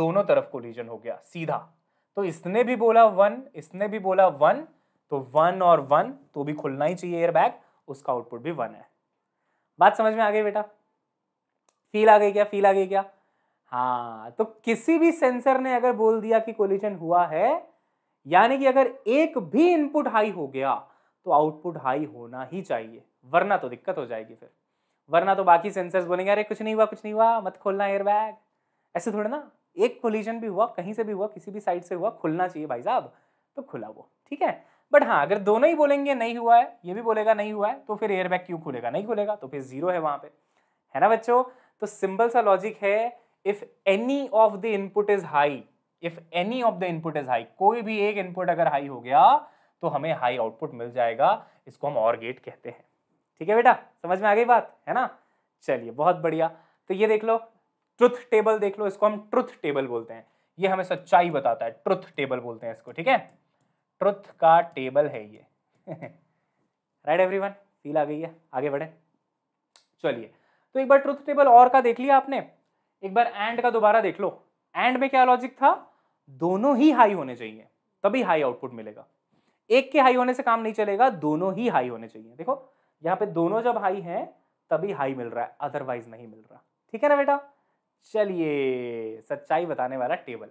दोनों तरफ कोलिजन हो गया सीधा तो इसने भी बोला वन इसने भी बोला वन तो वन और वन तो भी खुलना ही चाहिए एयर बैग उसका आउटपुट भी वन है बात समझ में आ गई बेटा फील आ गई क्या फील आ गई क्या हाँ तो किसी भी सेंसर ने अगर बोल दिया कि कोलिजन हुआ है यानी कि अगर एक भी इनपुट हाई हो गया तो आउटपुट हाई होना ही चाहिए वरना तो दिक्कत हो जाएगी फिर वरना तो बाकी सेंसर्स बोलेंगे अरे कुछ नहीं हुआ कुछ नहीं हुआ मत खोलना एयरबैग ऐसे थोड़ा ना एक कोलिजन भी हुआ कहीं से भी हुआ किसी भी साइड से हुआ खुलना चाहिए भाई साहब तो खुला वो ठीक है बट हाँ अगर दोनों ही बोलेंगे नहीं हुआ है ये भी बोलेगा नहीं हुआ है तो फिर एयरबैग क्यों खुलेगा नहीं खुलेगा तो फिर जीरो है वहाँ पे है ना बच्चों तो सिंपल सा लॉजिक है if any of the input is high if any of the input is high कोई भी एक इनपुट अगर हाई हो गया तो हमें हाई आउटपुट मिल जाएगा इसको हम और गेट कहते हैं ठीक है बेटा समझ में आ गई बात है ना चलिए बहुत बढ़िया तो ये देख लो ट्रुथ टेबल देख लो इसको हम ट्रुथ टेबल बोलते हैं ये हमें सच्चाई बताता है ट्रुथ टेबल बोलते हैं इसको ठीक है ट्रुथ का टेबल है ये राइट वन फील आ गई है आगे बढ़े चलिए तो एक बार ट्रुथ टेबल और का देख लिया आपने एक बार एंड का दोबारा देख लो एंड में क्या लॉजिक था दोनों ही हाई होने चाहिए तभी हाई आउटपुट मिलेगा एक के हाई होने से काम नहीं चलेगा दोनों ही हाई होने चाहिए देखो यहाँ पे दोनों जब हाई हैं तभी हाई मिल रहा है अदरवाइज नहीं मिल रहा ठीक है ना बेटा चलिए सच्चाई बताने वाला टेबल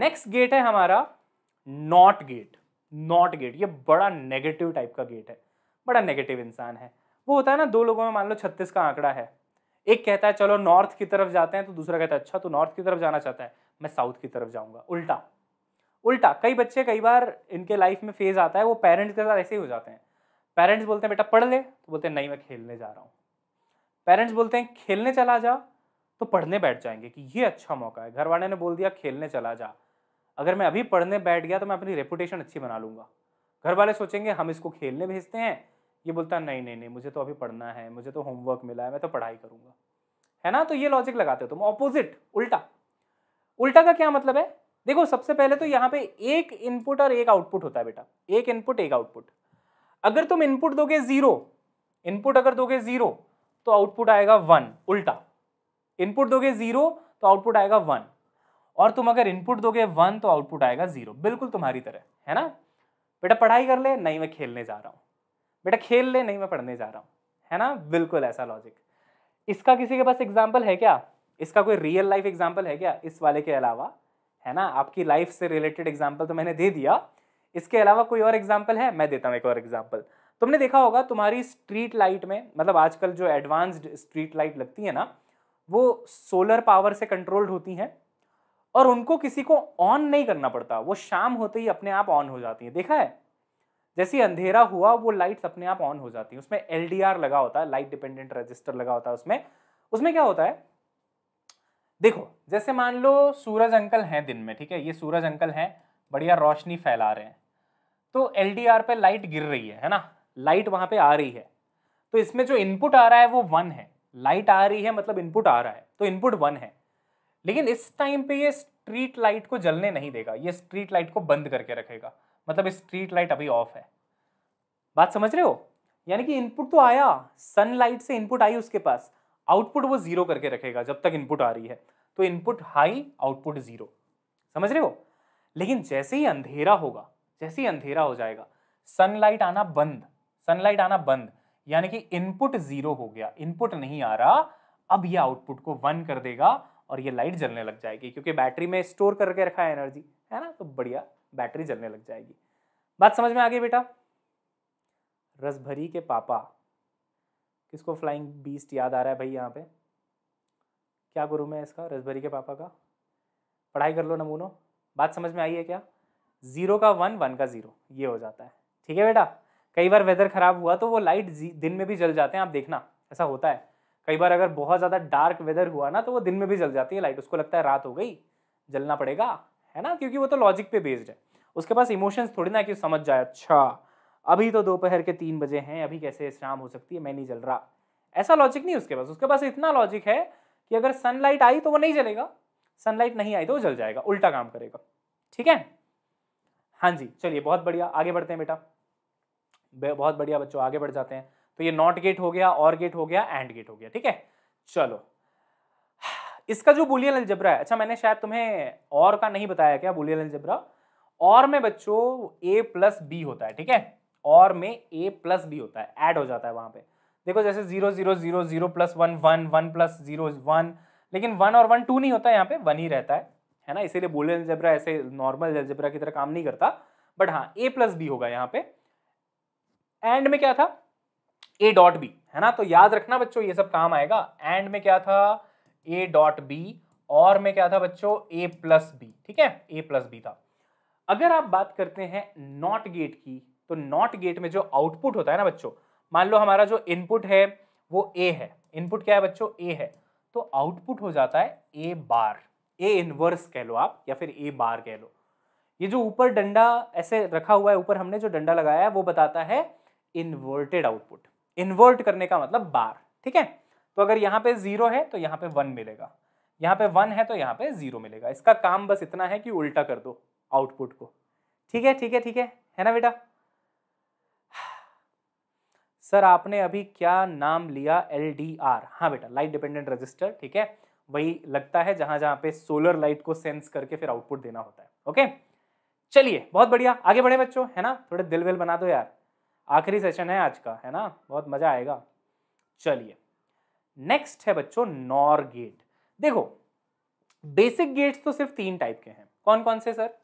नेक्स्ट गेट है हमारा नॉट गेट नॉट गेट ये बड़ा नेगेटिव टाइप का गेट है बड़ा नेगेटिव इंसान है वो होता है ना दो लोगों में मान लो छत्तीस का आंकड़ा है एक कहता है चलो नॉर्थ की तरफ जाते हैं तो दूसरा कहता है अच्छा तो नॉर्थ की तरफ जाना चाहता है मैं साउथ की तरफ जाऊंगा उल्टा उल्टा कई बच्चे कई बार इनके लाइफ में फेज आता है वो पेरेंट्स के साथ ऐसे ही हो जाते हैं पेरेंट्स बोलते हैं बेटा पढ़ ले तो बोलते हैं नहीं मैं खेलने जा रहा हूँ पेरेंट्स बोलते हैं खेलने चला जा तो पढ़ने बैठ जाएंगे कि ये अच्छा मौका है घर वाले ने बोल दिया खेलने चला जा अगर मैं अभी पढ़ने बैठ गया तो मैं अपनी रेपुटेशन अच्छी बना लूँगा घर वाले सोचेंगे हम इसको खेलने भेजते हैं ये बोलता नहीं नहीं नहीं मुझे तो अभी पढ़ना है मुझे तो होमवर्क मिला है मैं तो पढ़ाई करूँगा है ना तो ये लॉजिक लगाते हो तुम ऑपोजिट उल्टा उल्टा का क्या मतलब है देखो सबसे पहले तो यहाँ पे एक इनपुट और एक आउटपुट होता है बेटा एक इनपुट एक आउटपुट अगर तुम इनपुट दोगे जीरो इनपुट अगर दोगे जीरो तो आउटपुट आएगा वन उल्टा इनपुट दोगे जीरो तो आउटपुट आएगा वन और तुम अगर इनपुट दोगे वन तो आउटपुट आएगा जीरो बिल्कुल तुम्हारी तरह है ना बेटा पढ़ाई कर ले नहीं मैं खेलने जा रहा हूँ बेटा खेल ले नहीं मैं पढ़ने जा रहा हूँ है ना बिल्कुल ऐसा लॉजिक इसका किसी के पास एग्जाम्पल है क्या इसका कोई रियल लाइफ एग्जाम्पल है क्या इस वाले के अलावा है ना आपकी लाइफ से रिलेटेड एग्जाम्पल तो मैंने दे दिया इसके अलावा कोई और एग्जाम्पल है मैं देता हूँ एक और एग्जाम्पल तुमने देखा होगा तुम्हारी स्ट्रीट लाइट में मतलब आजकल जो एडवांस्ड स्ट्रीट लाइट लगती है ना वो सोलर पावर से कंट्रोल्ड होती हैं और उनको किसी को ऑन नहीं करना पड़ता वो शाम होते ही अपने आप ऑन हो जाती है देखा है जैसे अंधेरा हुआ वो लाइट्स अपने आप ऑन हो जाती हैं उसमें एल लगा होता है लाइट डिपेंडेंट रजिस्टर लगा होता है उसमें उसमें क्या होता है देखो जैसे मान लो सूरज अंकल हैं दिन में ठीक है ये सूरज अंकल हैं बढ़िया रोशनी फैला रहे हैं तो एल डी आर पर लाइट गिर रही है है ना लाइट वहाँ पे आ रही है तो इसमें जो इनपुट आ रहा है वो वन है लाइट आ रही है मतलब इनपुट आ रहा है तो इनपुट वन है लेकिन इस टाइम पे ये स्ट्रीट लाइट को जलने नहीं देगा ये स्ट्रीट लाइट को बंद करके रखेगा मतलब स्ट्रीट लाइट अभी ऑफ है बात समझ रहे हो यानी कि इनपुट तो आया लाइट से इनपुट आई उसके पास आउटपुट वो जीरो करके रखेगा जब तक इनपुट आ रही है तो इनपुट हाई आउटपुट जीरो समझ रहे हो लेकिन जैसे ही अंधेरा होगा जैसे ही अंधेरा हो जाएगा सनलाइट आना बंद सनलाइट आना बंद यानी कि इनपुट जीरो हो गया इनपुट नहीं आ रहा अब ये आउटपुट को वन कर देगा और ये लाइट जलने लग जाएगी क्योंकि बैटरी में स्टोर करके रखा है एनर्जी है ना तो बढ़िया बैटरी जलने लग जाएगी बात समझ में आ गई बेटा रसभरी के पापा किसको फ्लाइंग बीस्ट याद आ रहा है भाई यहाँ पे क्या गुरु में इसका रसभरी के पापा का पढ़ाई कर लो नमूनो बात समझ में आई है क्या जीरो का वन वन का जीरो ये हो जाता है ठीक है बेटा कई बार वेदर खराब हुआ तो वो लाइट दिन में भी जल जाते हैं आप देखना ऐसा होता है कई बार अगर बहुत ज़्यादा डार्क वेदर हुआ ना तो वो दिन में भी जल जाती है लाइट उसको लगता है रात हो गई जलना पड़ेगा है ना क्योंकि वो तो लॉजिक पे बेस्ड है उसके पास इमोशंस थोड़ी ना कि समझ जाए अच्छा अभी तो दोपहर के तीन बजे हैं अभी कैसे शाम हो सकती है मैं नहीं जल रहा ऐसा लॉजिक नहीं उसके पास उसके पास इतना लॉजिक है कि अगर सनलाइट आई तो वो नहीं जलेगा सनलाइट नहीं आई तो वो जल जाएगा उल्टा काम करेगा ठीक है हाँ जी चलिए बहुत बढ़िया आगे बढ़ते हैं बेटा बहुत बढ़िया बच्चों आगे बढ़ जाते हैं तो ये नॉट गेट हो गया और गेट हो गया एंड गेट हो गया ठीक है चलो इसका जो बुलियन अलजबरा है अच्छा मैंने शायद तुम्हें और का नहीं बताया क्या बुलियन अलजबरा और में बच्चों ए प्लस बी होता है ठीक है और में ए प्लस बी होता है ऐड हो जाता है वहां पे देखो जैसे zero zero zero zero plus one one one plus zero one लेकिन वन और वन टू नहीं होता है यहाँ पे वन ही रहता है है ना इसीलिए बोलियन एल्जेब्रा ऐसे नॉर्मल एल्जेब्रा की तरह काम नहीं करता बट हाँ ए प्लस बी होगा यहाँ पे एंड में क्या था ए डॉट बी है ना तो याद रखना बच्चों ये सब काम आएगा एंड में क्या था ए डॉट बी और में क्या था बच्चों ए प्लस बी ठीक है ए प्लस बी था अगर आप बात करते हैं नॉट गेट की तो नॉट गेट में जो आउटपुट होता है ना बच्चों मान लो हमारा जो इनपुट है वो ए है इनपुट क्या है बच्चों ए है तो आउटपुट हो जाता है ए बार ए इनवर्स कह लो आप या फिर ए बार कह लो ये जो ऊपर डंडा ऐसे रखा हुआ है ऊपर हमने जो डंडा लगाया है वो बताता है इन्वर्टेड आउटपुट इन्वर्ट करने का मतलब बार ठीक है तो अगर यहाँ पे जीरो है तो यहाँ पे वन मिलेगा यहाँ पे वन है तो यहाँ पे जीरो मिलेगा इसका काम बस इतना है कि उल्टा कर दो आउटपुट को ठीक है ठीक है ठीक है है ना बेटा सर आपने अभी क्या नाम लिया एल डी आर हाँ बेटा लाइट डिपेंडेंट रजिस्टर ठीक है वही लगता है जहां जहां पे सोलर लाइट को सेंस करके फिर आउटपुट देना होता है ओके चलिए बहुत बढ़िया आगे बढ़े बच्चों है ना थोड़े दिल विल बना दो यार आखिरी सेशन है आज का है ना बहुत मजा आएगा चलिए नेक्स्ट है बच्चों नॉर गेट देखो बेसिक गेट्स तो सिर्फ तीन टाइप के हैं कौन कौन से सर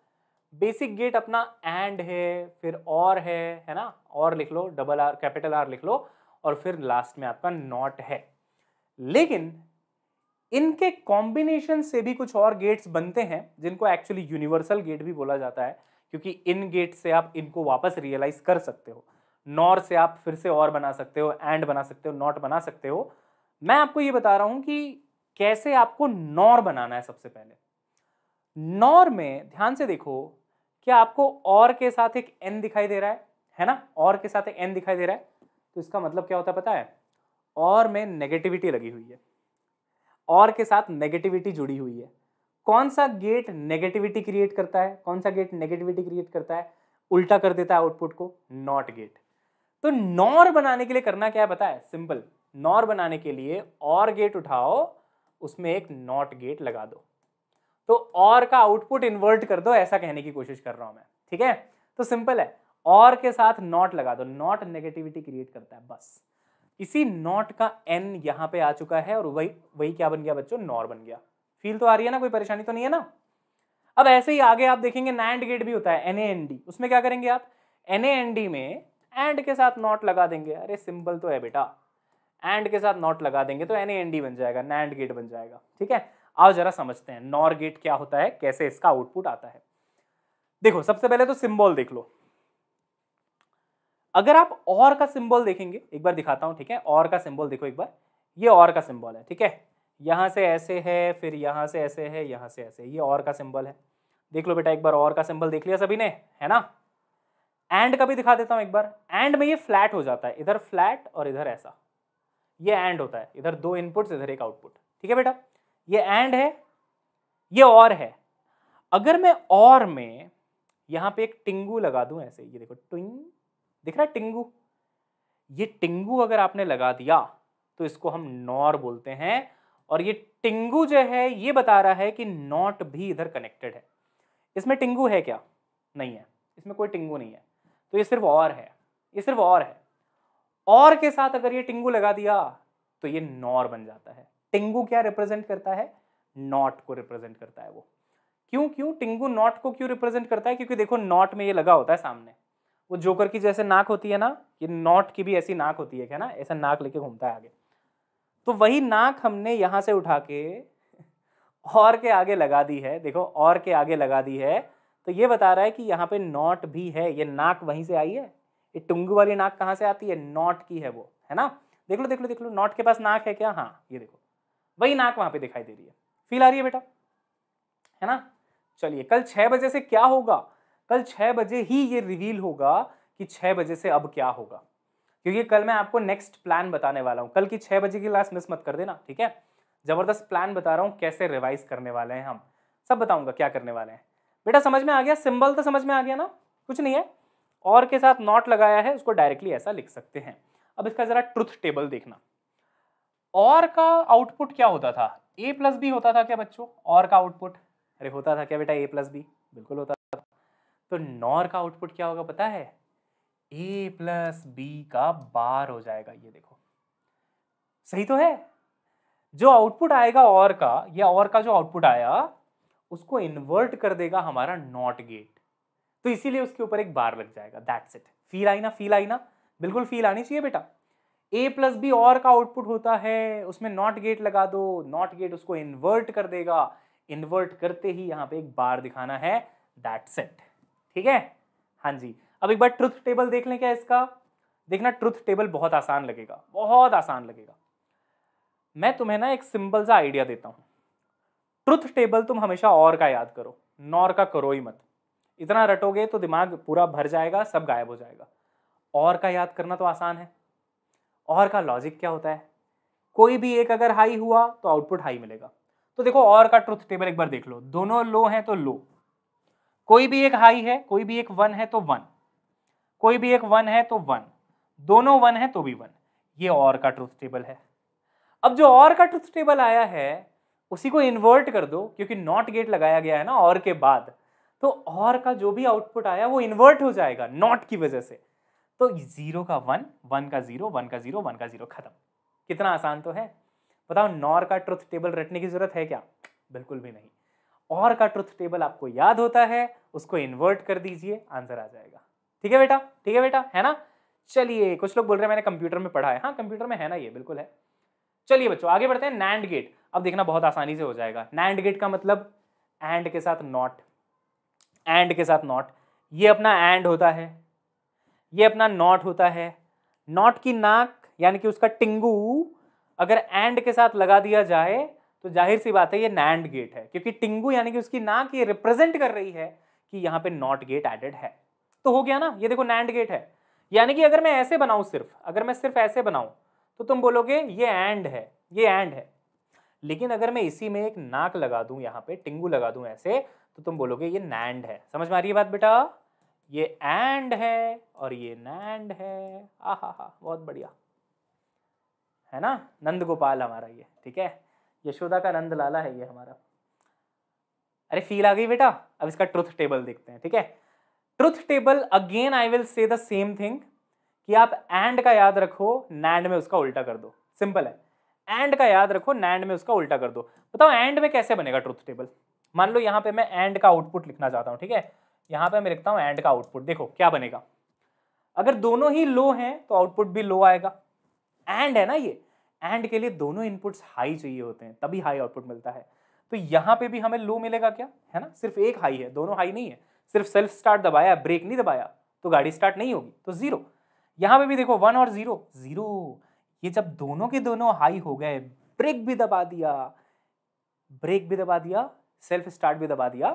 बेसिक गेट अपना एंड है फिर और है है ना और लिख लो डबल आर कैपिटल आर लिख लो और फिर लास्ट में आपका नॉट है लेकिन इनके कॉम्बिनेशन से भी कुछ और गेट्स बनते हैं जिनको एक्चुअली यूनिवर्सल गेट भी बोला जाता है क्योंकि इन गेट से आप इनको वापस रियलाइज कर सकते हो नॉर से आप फिर से और बना सकते हो एंड बना सकते हो नॉट बना सकते हो मैं आपको ये बता रहा हूं कि कैसे आपको नॉर बनाना है सबसे पहले नॉर में ध्यान से देखो क्या आपको और के साथ एक एन दिखाई दे रहा है है ना और के साथ एक एन दिखाई दे रहा है तो इसका मतलब क्या होता है पता है और में नेगेटिविटी लगी हुई है और के साथ नेगेटिविटी जुड़ी हुई है कौन सा गेट नेगेटिविटी क्रिएट करता है कौन सा गेट नेगेटिविटी क्रिएट करता है उल्टा कर देता है आउटपुट को नॉट गेट तो नॉर बनाने के लिए करना क्या है पता है सिंपल नॉर बनाने के लिए और गेट उठाओ उसमें एक नॉट गेट लगा दो तो और का आउटपुट इन्वर्ट कर दो ऐसा कहने की कोशिश कर रहा हूं मैं ठीक है तो सिंपल है और के साथ नॉट लगा दो नॉट नेगेटिविटी क्रिएट करता है बस इसी नॉट का एन यहाँ पे आ चुका है और वही वही क्या बन गया बच्चों नॉर बन गया फील तो आ रही है ना कोई परेशानी तो नहीं है ना अब ऐसे ही आगे आप देखेंगे नैंड गेट भी होता है एन ए एन डी उसमें क्या करेंगे आप एन ए एन डी में एंड के साथ नॉट लगा देंगे अरे सिंपल तो है बेटा एंड के साथ नॉट लगा देंगे तो एन ए एन डी बन जाएगा नैंड गेट बन जाएगा ठीक है आओ जरा समझते हैं नॉर गेट क्या होता है कैसे इसका आउटपुट आता है देखो सबसे पहले तो सिंबल देख लो अगर आप और का सिंबल देखेंगे एक बार दिखाता हूँ ठीक है और का सिंबल देखो एक बार ये और का सिंबल है ठीक है यहाँ से ऐसे है फिर यहाँ से ऐसे है यहाँ से ऐसे ये और का सिंबल है देख लो बेटा एक बार और का सिंबल देख लिया सभी ने है ना एंड का भी दिखा देता हूँ एक बार एंड में ये फ्लैट हो जाता है इधर फ्लैट और इधर ऐसा ये एंड होता है इधर दो इनपुट्स इधर एक आउटपुट ठीक है बेटा ये एंड है ये और है अगर मैं और में यहाँ पे एक टिंगू लगा दूँ ऐसे ये देखो ट्विंग दिख रहा है टिंगू ये टिंगू अगर आपने लगा दिया तो इसको हम नॉर बोलते हैं और ये टिंगू जो है ये बता रहा है कि नॉट भी इधर कनेक्टेड है इसमें टिंगू है क्या नहीं है इसमें कोई टिंगू नहीं है तो ये सिर्फ और है ये सिर्फ और है और के साथ अगर ये टिंगू लगा दिया तो ये नॉर बन जाता है टिंगू क्या रिप्रेजेंट करता है नॉट को रिप्रेजेंट करता है वो क्यों क्यों टिंगू नॉट को क्यों रिप्रेजेंट करता है क्योंकि देखो नॉट में ये लगा होता है सामने वो जोकर की जैसे नाक होती है ना ये नॉट की भी ऐसी नाक होती है क्या ना ऐसा नाक लेके घूमता है आगे तो वही नाक हमने यहाँ से उठा के और के आगे लगा दी है देखो और के आगे लगा दी है तो ये बता रहा है कि यहाँ पे नॉट भी है ये नाक वहीं से आई है ये टुंगू वाली नाक कहाँ से आती है नॉट की है वो है ना देख लो देख लो देख लो नॉट के पास नाक है क्या हाँ ये देखो वही नाक वहाँ पे दिखाई दे रही है फील आ रही है बेटा है ना चलिए कल छः बजे से क्या होगा कल छः बजे ही ये रिवील होगा कि छः बजे से अब क्या होगा क्योंकि कल मैं आपको नेक्स्ट प्लान बताने वाला हूँ कल की छः बजे की क्लास मिस मत कर देना ठीक है ज़बरदस्त प्लान बता रहा हूँ कैसे रिवाइज करने वाले हैं हम सब बताऊँगा क्या करने वाले हैं बेटा समझ में आ गया सिंबल तो समझ में आ गया ना कुछ नहीं है और के साथ नॉट लगाया है उसको डायरेक्टली ऐसा लिख सकते हैं अब इसका ज़रा ट्रुथ टेबल देखना और का आउटपुट क्या होता था ए प्लस बी होता था क्या बच्चों और का आउटपुट अरे होता था क्या बेटा ए प्लस बी बिल्कुल होता तो नॉर का आउटपुट क्या होगा पता है ए प्लस बी का बार हो जाएगा ये देखो सही तो है जो आउटपुट आएगा और का या और का जो आउटपुट आया उसको इन्वर्ट कर देगा हमारा नॉट गेट तो इसीलिए उसके ऊपर एक बार लग जाएगा दैट्स इट फील आई ना फील आई ना बिल्कुल फील आनी चाहिए बेटा ए प्लस बी और का आउटपुट होता है उसमें नॉट गेट लगा दो नॉट गेट उसको इन्वर्ट कर देगा इन्वर्ट करते ही यहां पे एक बार दिखाना है दैट्स इट ठीक है हाँ जी अब एक बार ट्रुथ टेबल देख लें क्या इसका देखना ट्रुथ टेबल बहुत आसान लगेगा बहुत आसान लगेगा मैं तुम्हें ना एक सिंपल सा आइडिया देता हूँ ट्रुथ टेबल तुम हमेशा और का याद करो नॉर का करो ही मत इतना रटोगे तो दिमाग पूरा भर जाएगा सब गायब हो जाएगा और का याद करना तो आसान है और का लॉजिक क्या होता है कोई भी एक अगर हाई हुआ तो आउटपुट हाई मिलेगा तो देखो और का ट्रुथ टेबल एक बार देख लो दोनों लो हैं तो लो कोई भी एक हाई है कोई भी एक वन है तो वन कोई भी एक वन है तो वन दोनों वन है तो भी वन ये और का ट्रुथ टेबल है अब जो और का ट्रुथ टेबल आया है उसी को इन्वर्ट कर दो क्योंकि नॉट गेट लगाया गया है ना और के बाद तो और का जो भी आउटपुट आया वो इन्वर्ट हो जाएगा नॉट की वजह से तो जीरो का वन वन का जीरो वन का जीरो वन का जीरो खत्म कितना आसान तो है बताओ नॉर का ट्रुथ टेबल रटने की जरूरत है क्या बिल्कुल भी नहीं और का ट्रुथ टेबल आपको याद होता है उसको इन्वर्ट कर दीजिए आंसर आ जाएगा ठीक है बेटा ठीक है बेटा है ना चलिए कुछ लोग बोल रहे हैं मैंने कंप्यूटर में पढ़ा है हाँ कंप्यूटर में है ना ये बिल्कुल है चलिए बच्चों आगे बढ़ते हैं नैंड गेट अब देखना बहुत आसानी से हो जाएगा नैंड गेट का मतलब एंड के साथ नॉट एंड के साथ नॉट ये अपना एंड होता है ये अपना नॉट होता है नॉट की नाक यानी कि उसका टिंगू अगर एंड के साथ लगा दिया जाए तो जाहिर सी बात है ये नैंड गेट है क्योंकि टिंगू यानी कि उसकी नाक ये रिप्रेजेंट कर रही है कि यहाँ पे नॉट गेट एडेड है तो हो गया ना ये देखो नैंड गेट है यानी कि अगर मैं ऐसे बनाऊँ सिर्फ अगर मैं सिर्फ ऐसे बनाऊँ तो तुम बोलोगे ये एंड है ये एंड है लेकिन अगर मैं इसी में एक नाक लगा दूं यहाँ पे टिंगू लगा दूं ऐसे तो तुम बोलोगे ये नैंड है समझ में आ रही है बात बेटा ये एंड है और ये नैंड है आहा हा बहुत बढ़िया है ना नंद गोपाल हमारा ये ठीक है यशोदा का नंद लाला है ये हमारा अरे फील आ गई बेटा अब इसका ट्रुथ टेबल देखते हैं ठीक है truth table again I will say the same thing कि आप एंड का याद रखो नैंड में उसका उल्टा कर दो सिंपल है एंड का याद रखो नैंड में उसका उल्टा कर दो बताओ एंड में कैसे बनेगा ट्रुथ टेबल मान लो यहाँ पे मैं एंड का आउटपुट लिखना चाहता हूँ ठीक है यहाँ पे मैं लिखता हूँ एंड का आउटपुट देखो क्या बनेगा अगर दोनों ही लो हैं तो आउटपुट भी लो आएगा एंड है ना ये एंड के लिए दोनों इनपुट्स हाई चाहिए होते हैं तभी हाई आउटपुट मिलता है तो यहाँ पे भी हमें लो मिलेगा क्या है ना सिर्फ एक हाई है दोनों हाई नहीं है सिर्फ सेल्फ स्टार्ट दबाया ब्रेक नहीं दबाया तो गाड़ी स्टार्ट नहीं होगी तो जीरो यहाँ पे भी देखो वन और जीरो जीरो ये जब दोनों के दोनों हाई हो गए ब्रेक भी दबा दिया ब्रेक भी दबा दिया सेल्फ स्टार्ट भी दबा दिया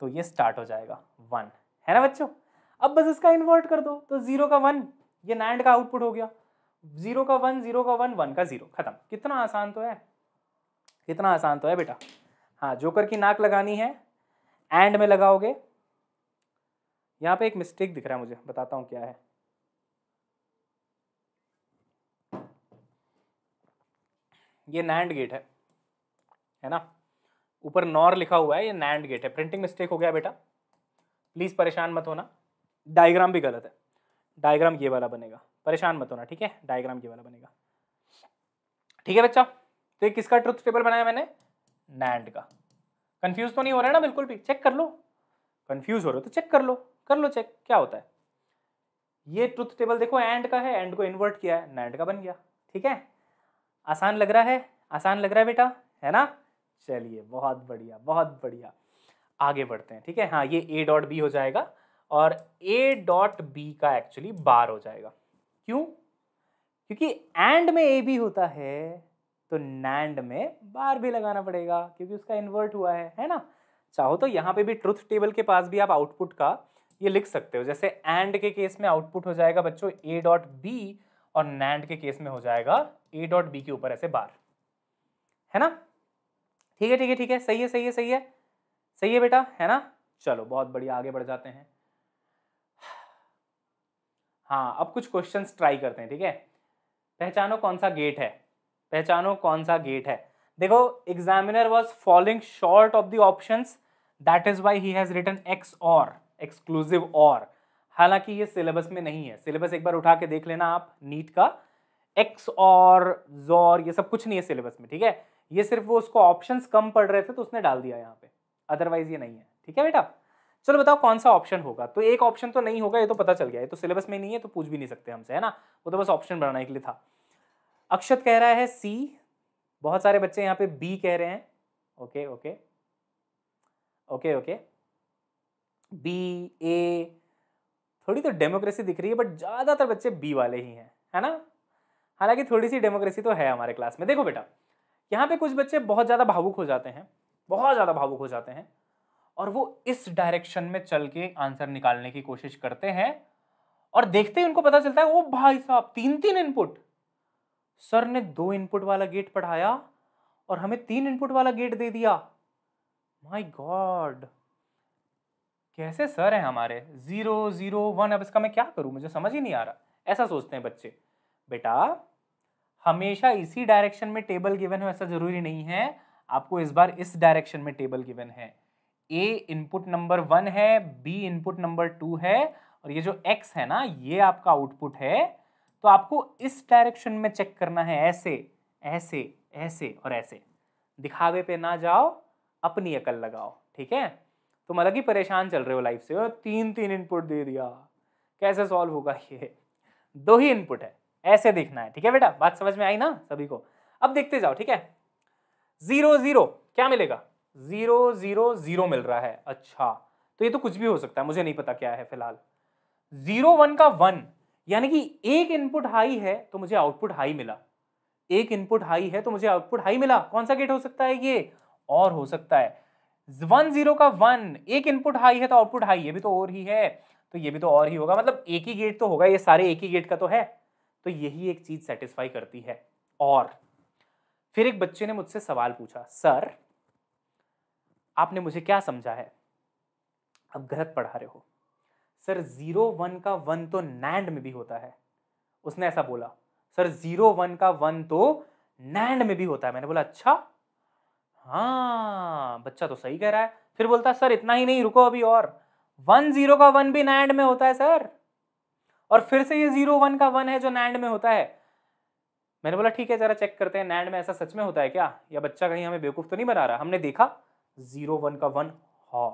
तो ये स्टार्ट हो जाएगा वन है ना बच्चों अब बस इसका इन्वर्ट कर दो तो जीरो का वन ये नैंड का आउटपुट हो गया जीरो का वन जीरो का वन वन का जीरो खत्म कितना आसान तो है कितना आसान तो है बेटा हाँ जोकर की नाक लगानी है एंड में लगाओगे यहाँ पे एक मिस्टेक दिख रहा है मुझे बताता हूँ क्या है ये नैंड गेट है है ना ऊपर नॉर लिखा हुआ है ये नैंड गेट है प्रिंटिंग मिस्टेक हो गया बेटा प्लीज़ परेशान मत होना डायग्राम भी गलत है डायग्राम ये वाला बनेगा परेशान मत होना ठीक है डायग्राम ये वाला बनेगा ठीक है बच्चा तो ये किसका ट्रुथ टेबल बनाया मैंने नैंड का कंफ्यूज तो नहीं हो रहा है ना बिल्कुल भी चेक कर लो कंफ्यूज हो रहे हो तो चेक कर लो कर लो चेक क्या होता है ये ट्रुथ टेबल देखो एंड का है एंड को इन्वर्ट किया है नैंड का बन गया ठीक है आसान लग रहा है आसान लग रहा है बेटा है ना चलिए बहुत बढ़िया बहुत बढ़िया आगे बढ़ते हैं ठीक है हाँ ये ए डॉट बी हो जाएगा और ए डॉट बी का एक्चुअली बार हो जाएगा क्यों क्योंकि एंड में ए भी होता है तो नैंड में बार भी लगाना पड़ेगा क्योंकि उसका इन्वर्ट हुआ है है ना चाहो तो यहाँ पे भी ट्रुथ टेबल के पास भी आप आउटपुट का ये लिख सकते हो जैसे एंड के केस में आउटपुट हो जाएगा बच्चों ए डॉट बी और नैंड के केस में हो जाएगा ए डॉट बी के ऊपर ऐसे बार है ना ठीक है ठीक है ठीक है सही है सही है सही है सही है बेटा है ना चलो बहुत बढ़िया आगे बढ़ जाते हैं हाँ अब कुछ क्वेश्चन ट्राई करते हैं ठीक है पहचानो कौन सा गेट है पहचानो कौन सा गेट है देखो examiner was following short of the option that is why he has return X or exclusive or हालांकि ये सिलेबस में नहीं है सिलेबस एक बार उठा के देख लेना आप नीट का एक्स और जोर ये सब कुछ नहीं है सिलेबस में ठीक है ये सिर्फ वो उसको ऑप्शंस कम पड़ रहे थे तो उसने डाल दिया यहाँ पे अदरवाइज ये नहीं है ठीक है बेटा चलो बताओ कौन सा ऑप्शन होगा तो एक ऑप्शन तो नहीं होगा ये तो पता चल गया ये तो सिलेबस में नहीं है तो पूछ भी नहीं सकते हमसे है ना वो तो बस ऑप्शन बनाने के लिए था अक्षत कह रहा है सी बहुत सारे बच्चे यहाँ पे बी कह रहे हैं okay okay okay okay B A थोड़ी तो डेमोक्रेसी दिख रही है बट ज़्यादातर बच्चे बी वाले ही हैं है ना हालांकि थोड़ी सी डेमोक्रेसी तो है हमारे क्लास में देखो बेटा यहाँ पे कुछ बच्चे बहुत ज़्यादा भावुक हो जाते हैं बहुत ज़्यादा भावुक हो जाते हैं और वो इस डायरेक्शन में चल के आंसर निकालने की कोशिश करते हैं और देखते ही उनको पता चलता है वो भाई साहब तीन तीन इनपुट सर ने दो इनपुट वाला गेट पढ़ाया और हमें तीन इनपुट वाला गेट दे दिया माई गॉड कैसे सर हैं हमारे जीरो जीरो वन अब इसका मैं क्या करूं मुझे समझ ही नहीं आ रहा ऐसा सोचते हैं बच्चे बेटा हमेशा इसी डायरेक्शन में टेबल गिवन हो ऐसा जरूरी नहीं है आपको इस बार इस डायरेक्शन में टेबल गिवन है ए इनपुट नंबर वन है बी इनपुट नंबर टू है और ये जो एक्स है ना ये आपका आउटपुट है तो आपको इस डायरेक्शन में चेक करना है ऐसे ऐसे ऐसे और ऐसे दिखावे पे ना जाओ अपनी अकल लगाओ ठीक है तुम अलग ही परेशान चल रहे हो लाइफ से तीन तीन इनपुट दे दिया कैसे सॉल्व होगा ये दो ही इनपुट है ऐसे देखना है ठीक है बेटा बात समझ में आई ना सभी को अब देखते जाओ ठीक है जीरो जीरो क्या मिलेगा ज़ीरो ज़ीरो ज़ीरो मिल रहा है अच्छा तो ये तो कुछ भी हो सकता है मुझे नहीं पता क्या है फिलहाल ज़ीरो वन का वन यानी कि एक इनपुट हाई है तो मुझे आउटपुट हाई मिला एक इनपुट हाई है तो मुझे आउटपुट हाई मिला कौन सा गेट हो सकता है ये और हो सकता है वन जीरो का वन एक इनपुट हाई है तो आउटपुट हाई ये भी तो और ही है तो ये भी तो और ही होगा मतलब एक ही गेट तो होगा ये सारे एक ही गेट का तो है तो यही एक चीज सेटिस्फाई करती है और फिर एक बच्चे ने मुझसे सवाल पूछा सर आपने मुझे क्या समझा है अब गलत पढ़ा रहे हो सर जीरो वन का वन तो नैंड में भी होता है उसने ऐसा बोला सर जीरो वन का वन तो नैंड में भी होता है मैंने बोला अच्छा हाँ बच्चा तो सही कह रहा है फिर बोलता सर इतना ही नहीं रुको अभी और वन जीरो का वन भी नैंड में होता है सर और फिर से ये जीरो वन का वन है जो नैंड में होता है मैंने बोला ठीक है जरा चेक करते हैं नैंड में ऐसा सच में होता है क्या या बच्चा कहीं हमें बेवकूफ़ तो नहीं बना रहा हमने देखा ज़ीरो वन का वन हा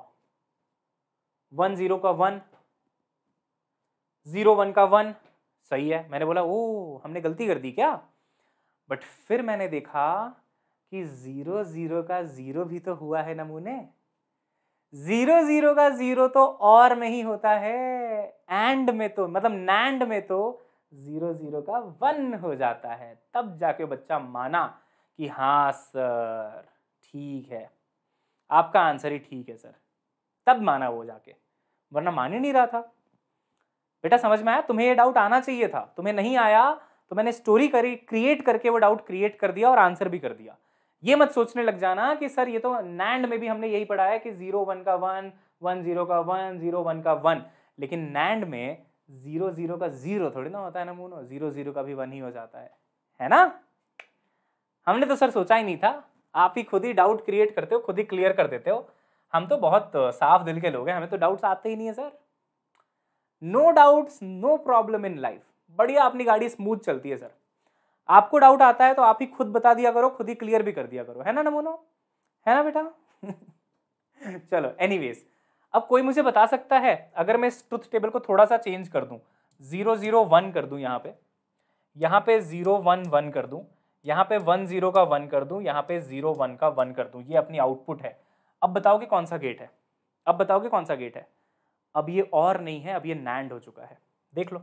वन ज़ीरो का वन ज़ीरो वन का वन सही है मैंने बोला ओ हमने गलती कर दी क्या बट फिर मैंने देखा कि ज़ीरो ज़ीरो का ज़ीरो भी तो हुआ है नमूने ज़ीरो ज़ीरो का ज़ीरो तो और में ही होता है एंड में तो मतलब नैंड में तो ज़ीरो ज़ीरो का वन हो जाता है तब जाके बच्चा माना कि हाँ सर ठीक है आपका आंसर ही ठीक है सर तब माना वो जाके वरना मान ही नहीं रहा था बेटा समझ में आया तुम्हें ये डाउट आना चाहिए था तुम्हें नहीं आया तो मैंने स्टोरी करी क्रिएट करके वो डाउट क्रिएट कर दिया और आंसर भी कर दिया ये मत सोचने लग जाना कि सर ये तो नैंड में भी हमने यही पढ़ा है कि जीरो वन का वन वन जीरो का वन जीरो वन का वन लेकिन नैंड में जीरो जीरो का जीरो थोड़ी ना होता है ना मोनो जीरो जीरो का भी वन ही हो जाता है है ना हमने तो सर सोचा ही नहीं था आप ही खुद ही डाउट क्रिएट करते हो खुद ही क्लियर कर देते हो हम तो बहुत साफ दिल के लोग हैं हमें तो डाउट्स आते ही नहीं है sir no doubts no problem in life बढ़िया अपनी गाड़ी स्मूथ चलती है सर आपको डाउट आता है तो आप ही खुद बता दिया करो खुद ही क्लियर भी कर दिया करो है ना नमोनो है ना बेटा चलो एनी अब कोई मुझे बता सकता है अगर मैं इस ट्रुथ टेबल को थोड़ा सा चेंज कर दूं जीरो जीरो वन कर दूं यहाँ पे यहाँ पे जीरो वन वन कर दूं यहाँ पे वन जीरो का वन कर दूँ यहाँ पे जीरो वन का वन कर दूँ ये अपनी आउटपुट है अब बताओ कि कौन सा गेट है अब बताओगे कौन सा गेट है अब ये और नहीं है अब ये नैंड हो चुका है देख लो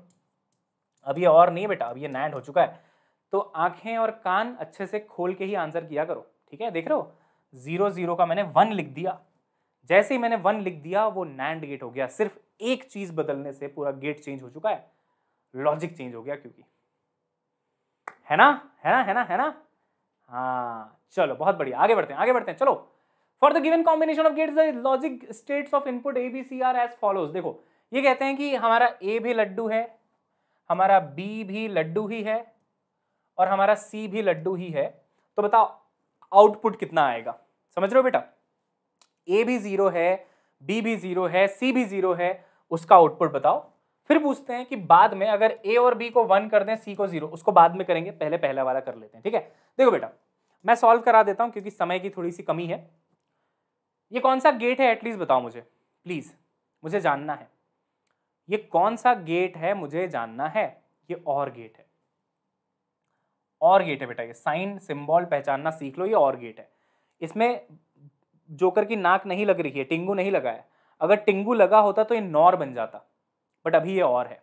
अब ये और नहीं है बेटा अब ये नैंड हो चुका है तो आंखें और कान अच्छे से खोल के ही आंसर किया करो ठीक है देख रहे हो जीरो जीरो का मैंने वन लिख दिया जैसे ही मैंने वन लिख दिया वो नैंड गेट हो गया सिर्फ एक चीज़ बदलने से पूरा गेट चेंज हो चुका है लॉजिक चेंज हो गया क्योंकि है ना है ना है ना है ना हाँ चलो बहुत बढ़िया आगे बढ़ते हैं आगे बढ़ते हैं चलो for the given combination of gates the logic states of input A B C are as follows देखो ये कहते हैं कि हमारा ए भी लड्डू है हमारा बी भी लड्डू ही है और हमारा सी भी लड्डू ही है तो बताओ आउटपुट कितना आएगा समझ रहे हो बेटा ए भी ज़ीरो है बी भी ज़ीरो है सी भी ज़ीरो है उसका आउटपुट बताओ फिर पूछते हैं कि बाद में अगर ए और बी को वन कर दें सी को जीरो उसको बाद में करेंगे पहले पहला वाला कर लेते हैं ठीक है देखो बेटा मैं सॉल्व करा देता हूँ क्योंकि समय की थोड़ी सी कमी है ये कौन सा गेट है एटलीस्ट बताओ मुझे प्लीज़ मुझे जानना है ये कौन सा गेट है मुझे जानना है ये और गेट है और गेट है बेटा ये साइन सिंबल पहचानना सीख लो ये और गेट है इसमें जोकर की नाक नहीं लग रही है टिंगू नहीं लगा है अगर टिंगू लगा होता तो ये नॉर बन जाता बट अभी ये और है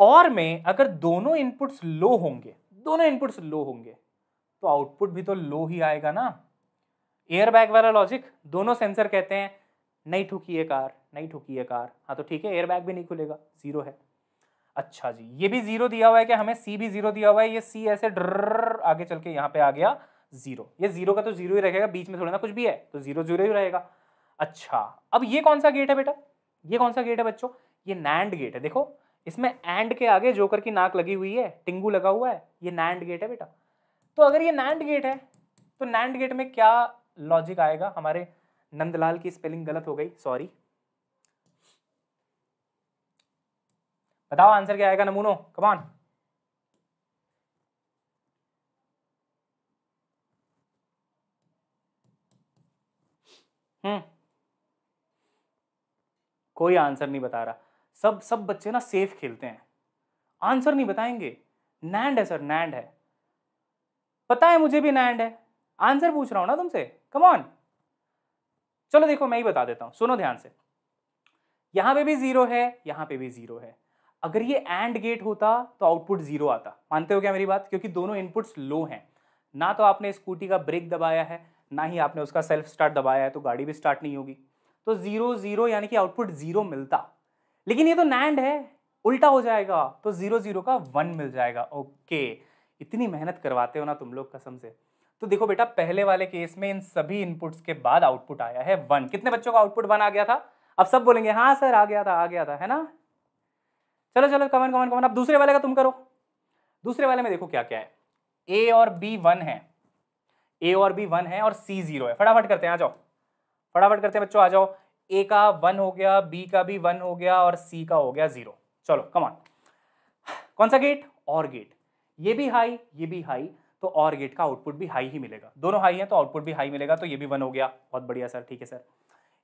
और में अगर दोनों इनपुट्स लो होंगे दोनों इनपुट्स लो होंगे तो आउटपुट भी तो लो ही आएगा ना एयरबैग वाला लॉजिक दोनों सेंसर कहते हैं नहीं ठुकी है कार नहीं ठुकी है कार हाँ तो ठीक है एयरबैग भी नहीं खुलेगा जीरो है अच्छा जी ये भी जीरो दिया हुआ है कि हमें सी भी जीरो दिया हुआ है ये सी ऐसे ड्र आगे चल के यहाँ पे आ गया जीरो ये जीरो का तो जीरो ही रहेगा बीच में थोड़ा ना कुछ भी है तो जीरो जीरो ही रहेगा अच्छा अब ये कौन सा गेट है बेटा ये कौन सा गेट है बच्चों ये नैंड गेट है देखो इसमें एंड के आगे जोकर की नाक लगी हुई है टिंगू लगा हुआ है ये नैंड गेट है बेटा तो अगर ये नैंड गेट है तो नैंड गेट में क्या लॉजिक आएगा हमारे नंदलाल की स्पेलिंग गलत हो गई सॉरी बताओ आंसर क्या आएगा नमूनो कमान हम्म कोई आंसर नहीं बता रहा सब सब बच्चे ना सेफ खेलते हैं आंसर नहीं बताएंगे नैंड है सर नैंड है पता है मुझे भी नैंड है आंसर पूछ रहा हूं ना तुमसे कमॉन चलो देखो मैं ही बता देता हूं सुनो ध्यान से यहां पे भी जीरो है यहां पे भी जीरो है अगर ये एंड गेट होता तो आउटपुट जीरो आता मानते हो क्या मेरी बात क्योंकि दोनों इनपुट्स लो हैं ना तो आपने स्कूटी का ब्रेक दबाया है ना ही आपने उसका सेल्फ स्टार्ट दबाया है तो गाड़ी भी स्टार्ट नहीं होगी तो जीरो जीरो यानी कि आउटपुट जीरो मिलता लेकिन ये तो नैंड है उल्टा हो जाएगा तो जीरो जीरो का वन मिल जाएगा ओके इतनी मेहनत करवाते हो ना तुम लोग कसम से तो देखो बेटा पहले वाले केस में इन सभी इनपुट्स के बाद आउटपुट आया है वन कितने बच्चों का आउटपुट वन आ गया था अब सब बोलेंगे हाँ सर आ गया था आ गया था है ना चलो चलो कमन कमन कमन अब दूसरे वाले का तुम करो दूसरे वाले में देखो क्या क्या है ए और बी वन है ए और बी वन है और सी जीरो है फटाफट करते हैं आ जाओ फटाफट करते हैं बच्चों आ जाओ ए का वन हो गया बी का भी वन हो गया और सी का हो गया जीरो चलो कमान कौन सा गेट और गेट ये भी हाई ये भी हाई तो और गेट का आउटपुट भी हाई ही मिलेगा दोनों हाई है तो आउटपुट भी हाई मिलेगा तो ये भी वन हो गया बहुत बढ़िया सर ठीक है सर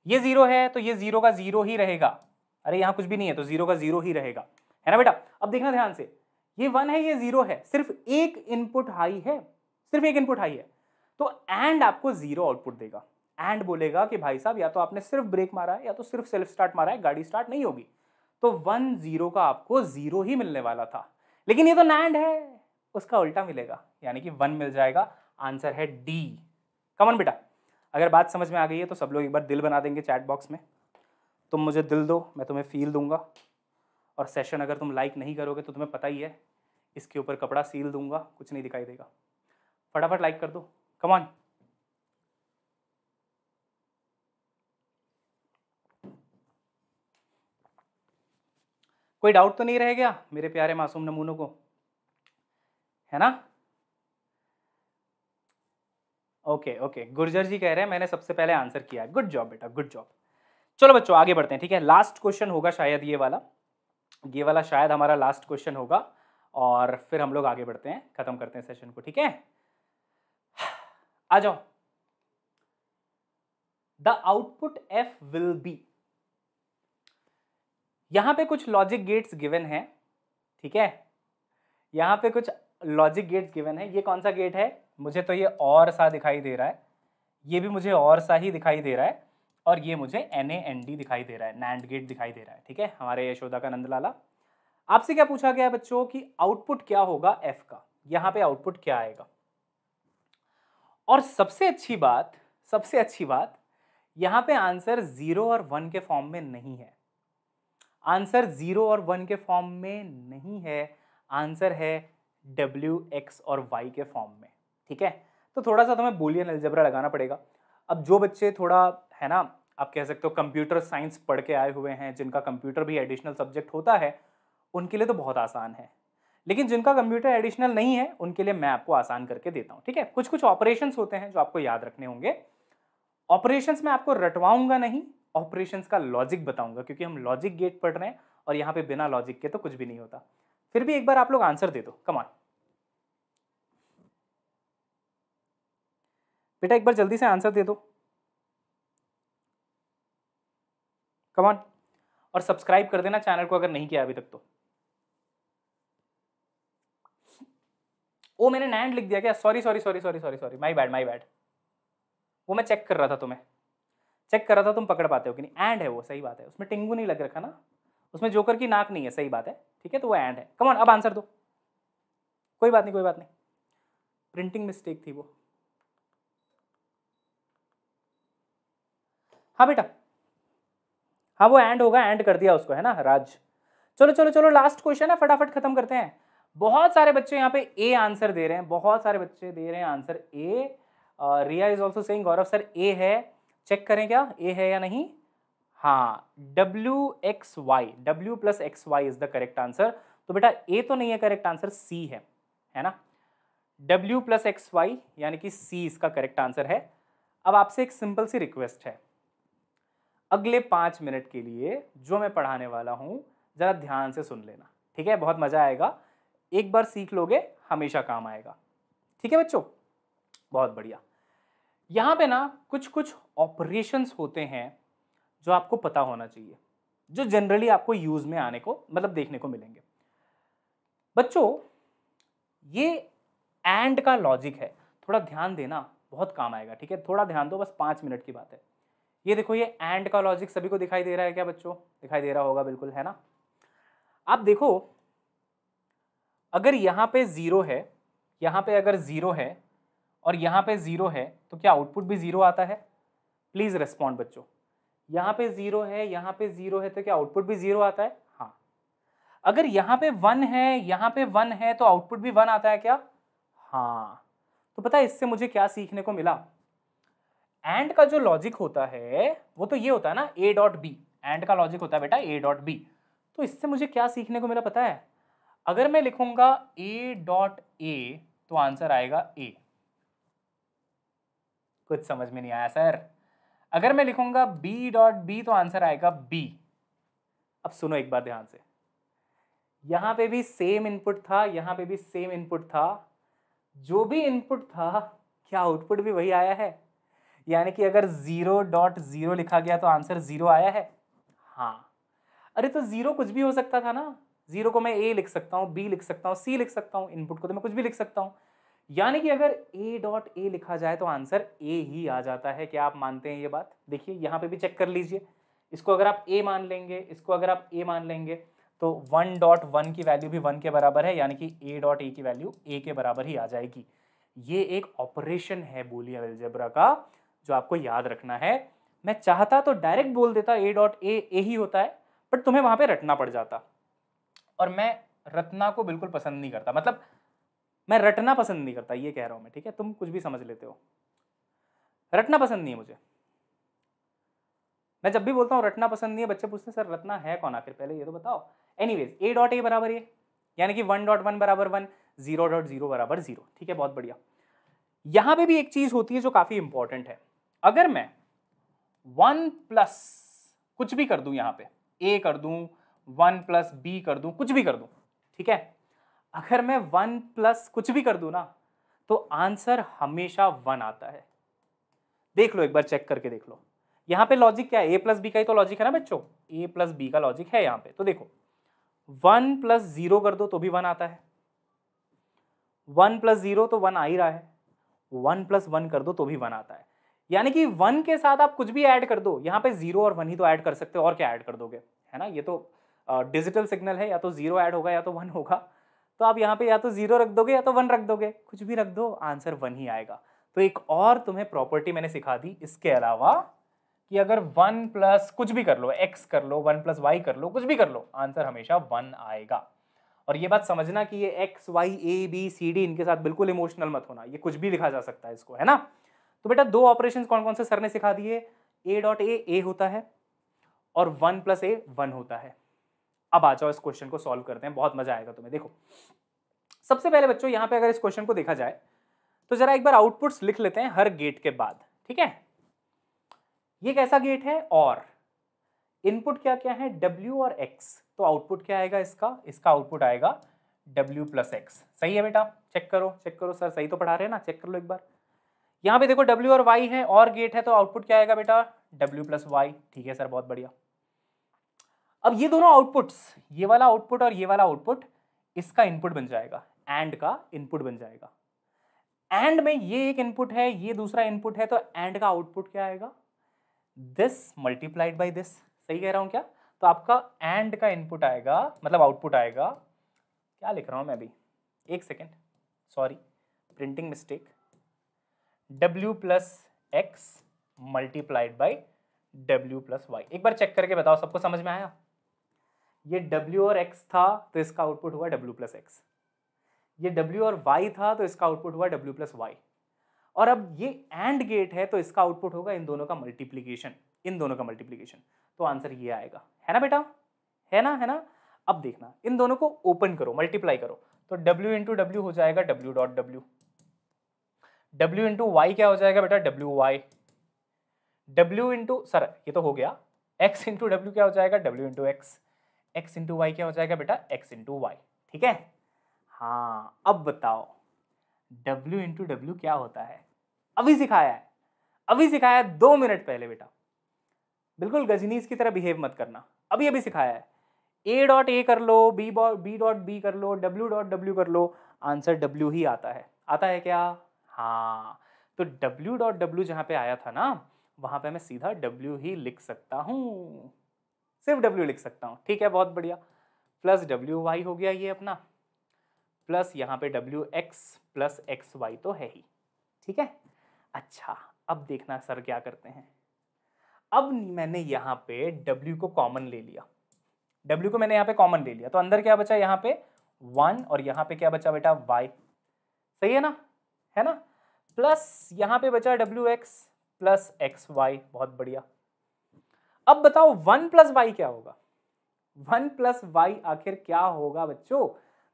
ये जीरो है तो ये जीरो का जीरो ही रहेगा अरे यहां कुछ भी नहीं है तो जीरो का जीरो ही रहेगा है ना बेटा अब देखना ध्यान से ये वन है ये जीरो है सिर्फ एक इनपुट हाई है सिर्फ एक इनपुट हाई है तो एंड आपको जीरो आउटपुट देगा एंड बोलेगा कि भाई साहब या तो आपने सिर्फ ब्रेक मारा है या तो सिर्फ सेल्फ स्टार्ट मारा है गाड़ी स्टार्ट नहीं होगी तो वन जीरो का आपको जीरो ही मिलने वाला था लेकिन ये तो नैंड है उसका उल्टा मिलेगा यानी कि वन मिल जाएगा आंसर है डी कमन बेटा अगर बात समझ में आ गई है तो सब लोग एक बार दिल बना देंगे चैट बॉक्स में तुम मुझे दिल दो मैं तुम्हें फील दूंगा और सेशन अगर तुम लाइक नहीं करोगे तो तुम्हें पता ही है इसके ऊपर कपड़ा सील दूंगा कुछ नहीं दिखाई देगा फटाफट लाइक कर दो कमान कोई डाउट तो नहीं रह गया मेरे प्यारे मासूम नमूनों को है ना ओके ओके गुर्जर जी कह रहे हैं मैंने सबसे पहले आंसर किया गुड जॉब बेटा गुड जॉब चलो बच्चों आगे बढ़ते हैं ठीक है लास्ट क्वेश्चन होगा शायद ये वाला ये वाला शायद हमारा लास्ट क्वेश्चन होगा और फिर हम लोग आगे बढ़ते हैं खत्म करते हैं सेशन को ठीक है आ जाओ the output F will be यहाँ पे कुछ लॉजिक गेट्स गिवन है ठीक है यहाँ पे कुछ लॉजिक गेट्स गिवन है ये कौन सा गेट है मुझे तो ये और सा दिखाई दे रहा है ये भी मुझे और सा ही दिखाई दे रहा है और ये मुझे एन ए एन डी दिखाई दे रहा है नैंड गेट दिखाई दे रहा है ठीक है हमारे यशोदा का नंदलाला आपसे क्या पूछा गया बच्चों कि आउटपुट क्या होगा एफ का यहाँ पे आउटपुट क्या आएगा और सबसे अच्छी बात सबसे अच्छी बात यहाँ पे आंसर जीरो और वन के फॉर्म में नहीं है आंसर ज़ीरो और वन के फॉर्म में नहीं है आंसर है डब्ल्यू एक्स और वाई के फॉर्म में ठीक है तो थोड़ा सा तुम्हें बोलियन नलजबरा लगाना पड़ेगा अब जो बच्चे थोड़ा है ना आप कह सकते हो कंप्यूटर साइंस पढ़ के आए हुए हैं जिनका कंप्यूटर भी एडिशनल सब्जेक्ट होता है उनके लिए तो बहुत आसान है लेकिन जिनका कंप्यूटर एडिशनल नहीं है उनके लिए मैं आपको आसान करके देता हूँ ठीक है कुछ कुछ ऑपरेशंस होते हैं जो आपको याद रखने होंगे ऑपरेशंस मैं आपको रटवाऊंगा नहीं ऑपरेशंस का लॉजिक बताऊंगा क्योंकि हम लॉजिक गेट पढ़ रहे हैं और यहाँ पे बिना लॉजिक के तो कुछ भी नहीं होता फिर भी एक बार आप लोग आंसर दे दो कमान बेटा एक बार जल्दी से आंसर दे दो कमान और सब्सक्राइब कर देना चैनल को अगर नहीं किया अभी तक तो ओ मैंने नैंड लिख दिया क्या sorry sorry sorry sorry sorry sorry my bad my bad वो मैं चेक कर रहा था तुम्हें चेक करा था तुम पकड़ पाते हो कि नहीं एंड है वो सही बात है उसमें टिंगू नहीं लग रखा ना उसमें जोकर की नाक नहीं है सही बात है ठीक है तो वो एंड है कमॉन अब आंसर दो कोई बात नहीं कोई बात नहीं प्रिंटिंग मिस्टेक थी वो हाँ बेटा हाँ वो एंड होगा एंड कर दिया उसको है ना राज चलो चलो चलो लास्ट क्वेश्चन है फटाफट खत्म करते हैं बहुत सारे बच्चे यहाँ पे ए आंसर दे रहे हैं बहुत सारे बच्चे दे रहे हैं answer A Riya is also saying Gaurav sir A है चेक करें क्या ए है या नहीं हाँ W X Y W plus X Y is the correct answer तो बेटा ए तो नहीं है करेक्ट आंसर सी है है ना डब्ल्यू प्लस एक्स वाई यानी कि सी इसका करेक्ट आंसर है अब आपसे एक सिंपल सी रिक्वेस्ट है अगले पाँच मिनट के लिए जो मैं पढ़ाने वाला हूँ ज़रा ध्यान से सुन लेना ठीक है बहुत मज़ा आएगा एक बार सीख लोगे हमेशा काम आएगा ठीक है बच्चों बहुत बढ़िया यहाँ पे ना कुछ कुछ ऑपरेशंस होते हैं जो आपको पता होना चाहिए जो जनरली आपको यूज़ में आने को मतलब देखने को मिलेंगे बच्चों ये एंड का लॉजिक है थोड़ा ध्यान देना बहुत काम आएगा ठीक है थोड़ा ध्यान दो बस पाँच मिनट की बात है ये देखो ये एंड का लॉजिक सभी को दिखाई दे रहा है क्या बच्चों दिखाई दे रहा होगा बिल्कुल है ना आप देखो अगर यहाँ पे ज़ीरो है यहाँ पे अगर ज़ीरो है और यहाँ पे ज़ीरो है तो क्या आउटपुट भी ज़ीरो आता है प्लीज़ रिस्पॉन्ड बच्चों यहाँ पे ज़ीरो है यहाँ पे ज़ीरो है तो क्या आउटपुट भी ज़ीरो आता है हाँ अगर यहाँ पे वन है यहाँ पे वन है तो आउटपुट भी वन आता है क्या हाँ तो पता है इससे मुझे क्या सीखने को मिला एंड का जो लॉजिक होता है वो तो ये होता है ना ए डॉट बी एंड का लॉजिक होता है बेटा ए डॉट बी तो इससे मुझे क्या सीखने को मिला पता है अगर मैं लिखूंगा ए डॉट ए तो आंसर आएगा ए कुछ समझ में नहीं आया सर अगर मैं लिखूंगा बी डॉट बी तो आंसर आएगा बी अब सुनो एक बार ध्यान से यहां पे भी सेम इनपुट था यहां पे भी सेम इनपुट था जो भी इनपुट था क्या आउटपुट भी वही आया है यानी कि अगर ज़ीरो डॉट ज़ीरो लिखा गया तो आंसर ज़ीरो आया है हाँ अरे तो ज़ीरो कुछ भी हो सकता था ना ज़ीरो को मैं ए लिख सकता हूँ बी लिख सकता हूँ सी लिख सकता हूँ इनपुट को तो मैं कुछ भी लिख सकता हूँ यानी कि अगर ए डॉट ए लिखा जाए तो आंसर ए ही आ जाता है क्या आप मानते हैं ये बात देखिए यहाँ पे भी चेक कर लीजिए इसको अगर आप ए मान लेंगे इसको अगर आप ए मान लेंगे तो वन डॉट वन की वैल्यू भी वन के बराबर है यानी कि ए डॉट ए की वैल्यू ए के बराबर ही आ जाएगी ये एक ऑपरेशन है बोलियन एल्जेब्रा का जो आपको याद रखना है मैं चाहता तो डायरेक्ट बोल देता ए डॉट ए ए ही होता है बट तुम्हें वहाँ पे रटना पड़ जाता और मैं रटना को बिल्कुल पसंद नहीं करता मतलब मैं रटना पसंद नहीं करता ये कह रहा हूँ मैं ठीक है तुम कुछ भी समझ लेते हो रटना पसंद नहीं है मुझे मैं जब भी बोलता हूँ रटना पसंद नहीं है बच्चे पूछते हैं सर रटना है कौन आखिर पहले ये तो बताओ anyways A dot A बराबर ये यानी कि वन डॉट वन बराबर वन जीरो डॉट जीरो बराबर जीरो ठीक है बहुत बढ़िया यहाँ पे भी एक चीज़ होती है जो काफ़ी इंपॉर्टेंट है अगर मैं वन प्लस कुछ भी कर दूँ यहाँ पे ए कर दूँ वन प्लस बी कर दूँ कुछ भी कर दूँ ठीक है अगर मैं वन प्लस कुछ भी कर दू ना तो आंसर हमेशा वन आता है देख लो एक बार चेक करके देख लो यहाँ पे लॉजिक क्या है ए प्लस बी का ही तो लॉजिक है ना बच्चों ए प्लस बी का लॉजिक है यहाँ पे तो देखो वन प्लस जीरो कर दो तो भी वन आता है वन प्लस जीरो तो वन आ ही रहा है वन प्लस वन कर दो तो भी वन आता है यानी कि वन के साथ आप कुछ भी ऐड कर दो यहां पे जीरो और वन ही तो ऐड कर सकते हो और क्या ऐड कर दोगे है ना ये तो डिजिटल सिग्नल है या तो जीरो ऐड होगा या तो वन होगा तो आप यहाँ पे या तो ज़ीरो रख दोगे या तो वन रख दोगे कुछ भी रख दो आंसर वन ही आएगा तो एक और तुम्हें प्रॉपर्टी मैंने सिखा दी इसके अलावा कि अगर वन प्लस कुछ भी कर लो एक्स कर लो वन प्लस वाई कर लो कुछ भी कर लो आंसर हमेशा वन आएगा और ये बात समझना कि ये X Y A B C D इनके साथ बिल्कुल इमोशनल मत होना ये कुछ भी लिखा जा सकता है इसको है ना तो बेटा दो ऑपरेशन कौन कौन से सर ने सिखा दिए ए डॉट ए ए होता है और वन प्लस ए वन होता है अब आ जाओ इस क्वेश्चन को सॉल्व करते हैं बहुत मजा आएगा तुम्हें देखो सबसे पहले बच्चों यहां पे अगर इस क्वेश्चन को देखा जाए तो जरा एक बार आउटपुट्स लिख लेते हैं हर गेट के बाद ठीक है ये कैसा गेट है और इनपुट क्या क्या है डब्ल्यू और एक्स तो आउटपुट क्या आएगा इसका इसका आउटपुट आएगा डब्ल्यू प्लस एक्स सही है बेटा चेक करो चेक करो सर सही तो पढ़ा रहे हैं ना चेक कर लो एक बार यहां पे देखो डब्ल्यू और वाई है और गेट है तो आउटपुट क्या आएगा बेटा डब्ल्यू प्लस वाई ठीक है सर बहुत बढ़िया अब ये दोनों आउटपुट्स ये वाला आउटपुट और ये वाला आउटपुट इसका इनपुट बन जाएगा एंड का इनपुट बन जाएगा एंड में ये एक इनपुट है ये दूसरा इनपुट है तो एंड का आउटपुट क्या आएगा दिस मल्टीप्लाइड बाई दिस सही कह रहा हूं क्या तो आपका एंड का इनपुट आएगा मतलब आउटपुट आएगा क्या लिख रहा हूँ मैं अभी एक second sorry printing mistake W plus X multiplied by W plus Y एक बार चेक करके बताओ सबको समझ में आया ये W और X था तो इसका आउटपुट हुआ W प्लस एक्स ये W और Y था तो इसका आउटपुट हुआ W प्लस वाई और अब ये एंड गेट है तो इसका आउटपुट होगा इन दोनों का मल्टीप्लीकेशन इन दोनों का मल्टीप्लीकेशन तो आंसर ये आएगा है ना बेटा है ना है ना अब देखना इन दोनों को ओपन करो मल्टीप्लाई करो तो W इंटू डब्ल्यू हो जाएगा W dot W W into Y क्या हो जाएगा बेटा W Y W into sir ये तो हो गया एक्स इंटू डब्ल्यू क्या हो जाएगा W into X X into Y क्या हो जाएगा बेटा एक्स इंटू वाई ठीक है हाँ अब बताओ डब्ल्यू इंटू डब्ल्यू क्या होता है अभी सिखाया है अभी सिखाया है दो मिनट पहले बेटा बिल्कुल गजनीस की तरह बिहेव मत करना अभी अभी सिखाया है ए डॉट ए कर लो बी बी डॉट बी कर लो डब्ल्यू डॉट डब्ल्यू कर लो आंसर डब्ल्यू ही आता है आता है क्या हाँ तो डब्ल्यू डॉट डब्ल्यू जहाँ पे आया था ना वहाँ पे मैं सीधा डब्ल्यू ही लिख सकता हूँ सिर्फ डब्ल्यू लिख सकता हूँ ठीक है बहुत बढ़िया प्लस डब्ल्यू वाई हो गया ये अपना प्लस यहाँ पे W X plus X Y तो है ही ठीक है अच्छा अब देखना सर क्या करते हैं अब मैंने यहाँ पे डब्ल्यू को कॉमन ले लिया डब्ल्यू को मैंने यहाँ पे कॉमन ले लिया तो अंदर क्या बचा यहाँ पे वन और यहाँ पे क्या बचा बेटा वाई सही है ना है ना प्लस यहाँ पे बचा W X plus X Y बहुत बढ़िया अब बताओ वन प्लस वाई क्या होगा वन प्लस वाई आखिर क्या होगा बच्चों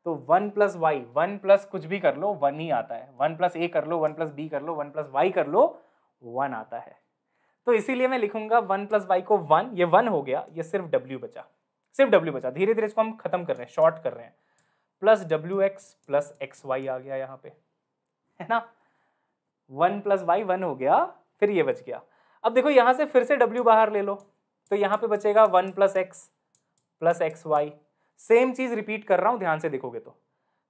तो one plus Y one plus कुछ भी कर लो वन ही आता है वन प्लस ए कर लो वन प्लस बी कर लो वन प्लस वाई कर लो वन आता है तो इसीलिए मैं लिखूंगा वन प्लस वाई को वन ये वन हो गया ये सिर्फ डब्ल्यू बचा सिर्फ डब्ल्यू बचा धीरे धीरे इसको हम खत्म कर रहे हैं शॉर्ट कर रहे हैं plus W X plus X Y आ गया यहाँ पे है ना वन प्लस वाई वन हो गया फिर ये बच गया अब देखो यहां से फिर से डब्ल्यू बाहर ले लो तो यहाँ पे बचेगा one plus X plus X Y same चीज़ रिपीट कर रहा हूँ ध्यान से देखोगे तो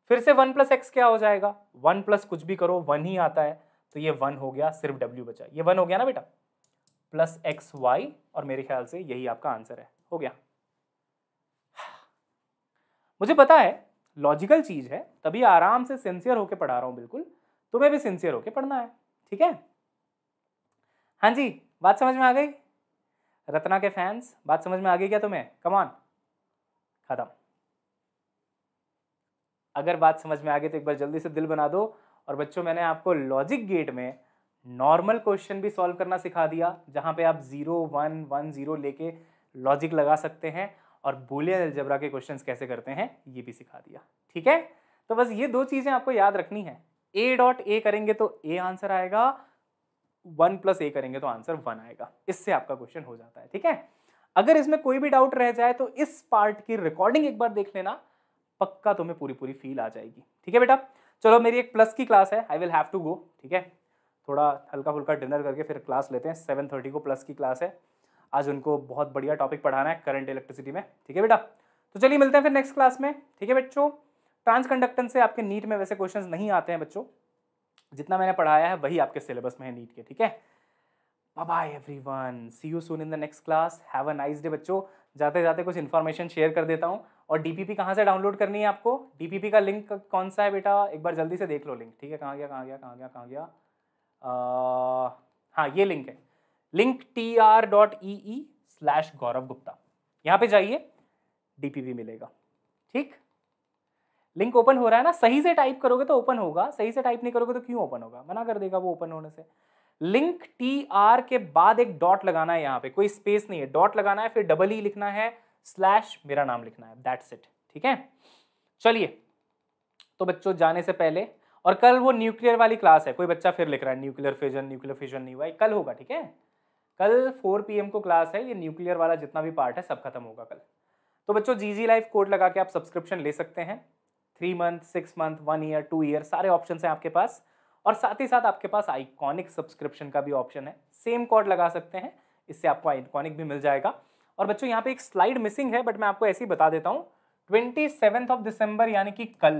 फिर से वन प्लस एक्स क्या हो जाएगा वन प्लस कुछ भी करो वन ही आता है तो ये वन हो गया सिर्फ डब्ल्यू बचा ये वन हो गया ना बेटा प्लस एक्स वाई और मेरे ख्याल से यही आपका आंसर है हो गया मुझे पता है लॉजिकल चीज़ है तभी आराम से सिंसियर होके पढ़ा रहा हूँ बिल्कुल तुम्हें भी सिंसियर होके पढ़ना है ठीक है हाँ जी बात समझ में आ गई रत्ना के फैंस बात समझ में आ गई क्या तुम्हें कमान खत्म अगर बात समझ में आ गई तो एक बार जल्दी से दिल बना दो और बच्चों मैंने आपको लॉजिक गेट में नॉर्मल क्वेश्चन भी सॉल्व करना सिखा दिया जहाँ पे आप ज़ीरो वन वन ज़ीरो लेके लॉजिक लगा सकते हैं और बोले अलजबरा के क्वेश्चंस कैसे करते हैं ये भी सिखा दिया ठीक है तो बस ये दो चीज़ें आपको याद रखनी है ए डॉट ए करेंगे तो ए आंसर आएगा वन प्लस ए करेंगे तो आंसर वन आएगा इससे आपका क्वेश्चन हो जाता है ठीक है अगर इसमें कोई भी डाउट रह जाए तो इस पार्ट की रिकॉर्डिंग एक बार देख लेना पक्का तुम्हें पूरी पूरी फील आ जाएगी ठीक है बेटा चलो मेरी एक प्लस की क्लास है I will have to go ठीक है थोड़ा हल्का फुल्का डिनर करके फिर क्लास लेते हैं सेवन थर्टी को प्लस की क्लास है आज उनको बहुत बढ़िया टॉपिक पढ़ाना है करंट इलेक्ट्रिसिटी में ठीक है बेटा तो चलिए मिलते हैं फिर नेक्स्ट क्लास में ठीक है बच्चों ट्रांस कंडक्टेंस से आपके नीट में वैसे क्वेश्चंस नहीं आते हैं बच्चों जितना मैंने पढ़ाया है वही आपके सिलेबस में है नीट के ठीक है bye everyone see you soon in the next class have a nice day बच्चों जाते जाते कुछ इन्फॉर्मेशन शेयर कर देता हूँ और डी पी पी कहाँ से डाउनलोड करनी है आपको डी पी पी का लिंक कौन सा है बेटा एक बार जल्दी से देख लो लिंक ठीक है कहाँ गया कहाँ गया कहाँ गया कहाँ गया हाँ ये लिंक है link T R dot E E slash Gaurav Gupta यहाँ पे जाइए डी पी पी मिलेगा ठीक लिंक ओपन हो रहा है ना सही से टाइप करोगे तो ओपन होगा सही से टाइप नहीं करोगे तो क्यों ओपन होगा मना कर देगा वो ओपन होने से लिंक टी आर के बाद एक डॉट लगाना है यहाँ पे कोई स्पेस नहीं है डॉट लगाना है फिर डबल ई लिखना है स्लैश मेरा नाम लिखना है दैट्स इट ठीक है चलिए तो बच्चों जाने से पहले और कल वो न्यूक्लियर वाली क्लास है कोई बच्चा फिर लिख रहा है न्यूक्लियर फिजन न्यूक्लियर फिजन नहीं हुआ कल होगा ठीक है कल फोर पी को क्लास है ये न्यूक्लियर वाला जितना भी पार्ट है सब खत्म होगा कल तो बच्चों जी जी लाइफ कोड लगा के आप सब्सक्रिप्शन ले सकते हैं three month six month one year two year सारे ऑप्शन हैं आपके पास और साथ ही साथ आपके पास आइकॉनिक सब्सक्रिप्शन का भी ऑप्शन है सेम कॉड लगा सकते हैं इससे आपको आइकॉनिक भी मिल जाएगा और बच्चों यहाँ पे एक स्लाइड मिसिंग है बट मैं आपको ऐसे ही बता देता हूँ ट्वेंटी सेवेंथ ऑफ दिसंबर यानी कि कल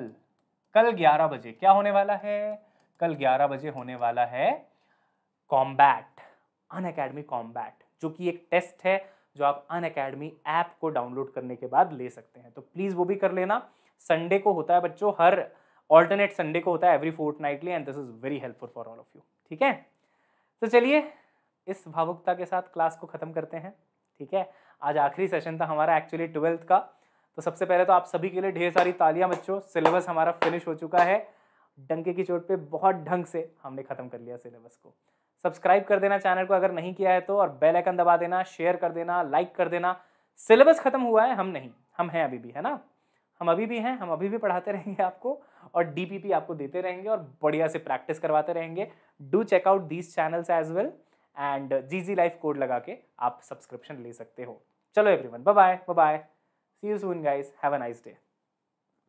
कल ग्यारह बजे क्या होने वाला है कल ग्यारह बजे होने वाला है कॉम्बैट अन अकेडमी कॉम्बैट जो कि एक टेस्ट है जो आप अन अकेडमी ऐप को डाउनलोड करने के बाद ले सकते हैं तो प्लीज़ वो भी कर लेना संडे को होता है बच्चों हर ऑल्टरनेट संडे को होता है every fortnightly and this is very helpful for all of you ठीक है तो चलिए इस भावुकता के साथ क्लास को ख़त्म करते हैं ठीक है आज आखिरी सेशन था हमारा एक्चुअली ट्वेल्थ का तो सबसे पहले तो आप सभी के लिए ढेर सारी तालियां बच्चों सिलेबस हमारा फिनिश हो चुका है डंके की चोट पे बहुत ढंग से हमने ख़त्म कर लिया सिलेबस को सब्सक्राइब कर देना चैनल को अगर नहीं किया है तो और बेल आइकन दबा देना शेयर कर देना लाइक कर देना सिलेबस ख़त्म हुआ है हम नहीं हम हैं अभी भी है ना हम अभी भी हैं हम अभी भी पढ़ाते रहेंगे आपको और डीपीपी आपको देते रहेंगे और बढ़िया से प्रैक्टिस करवाते रहेंगे do checkout these channels as well and G G life code लगा के आप सब्सक्रिप्शन ले सकते हो चलो everyone bye bye bye see you soon guys have a nice day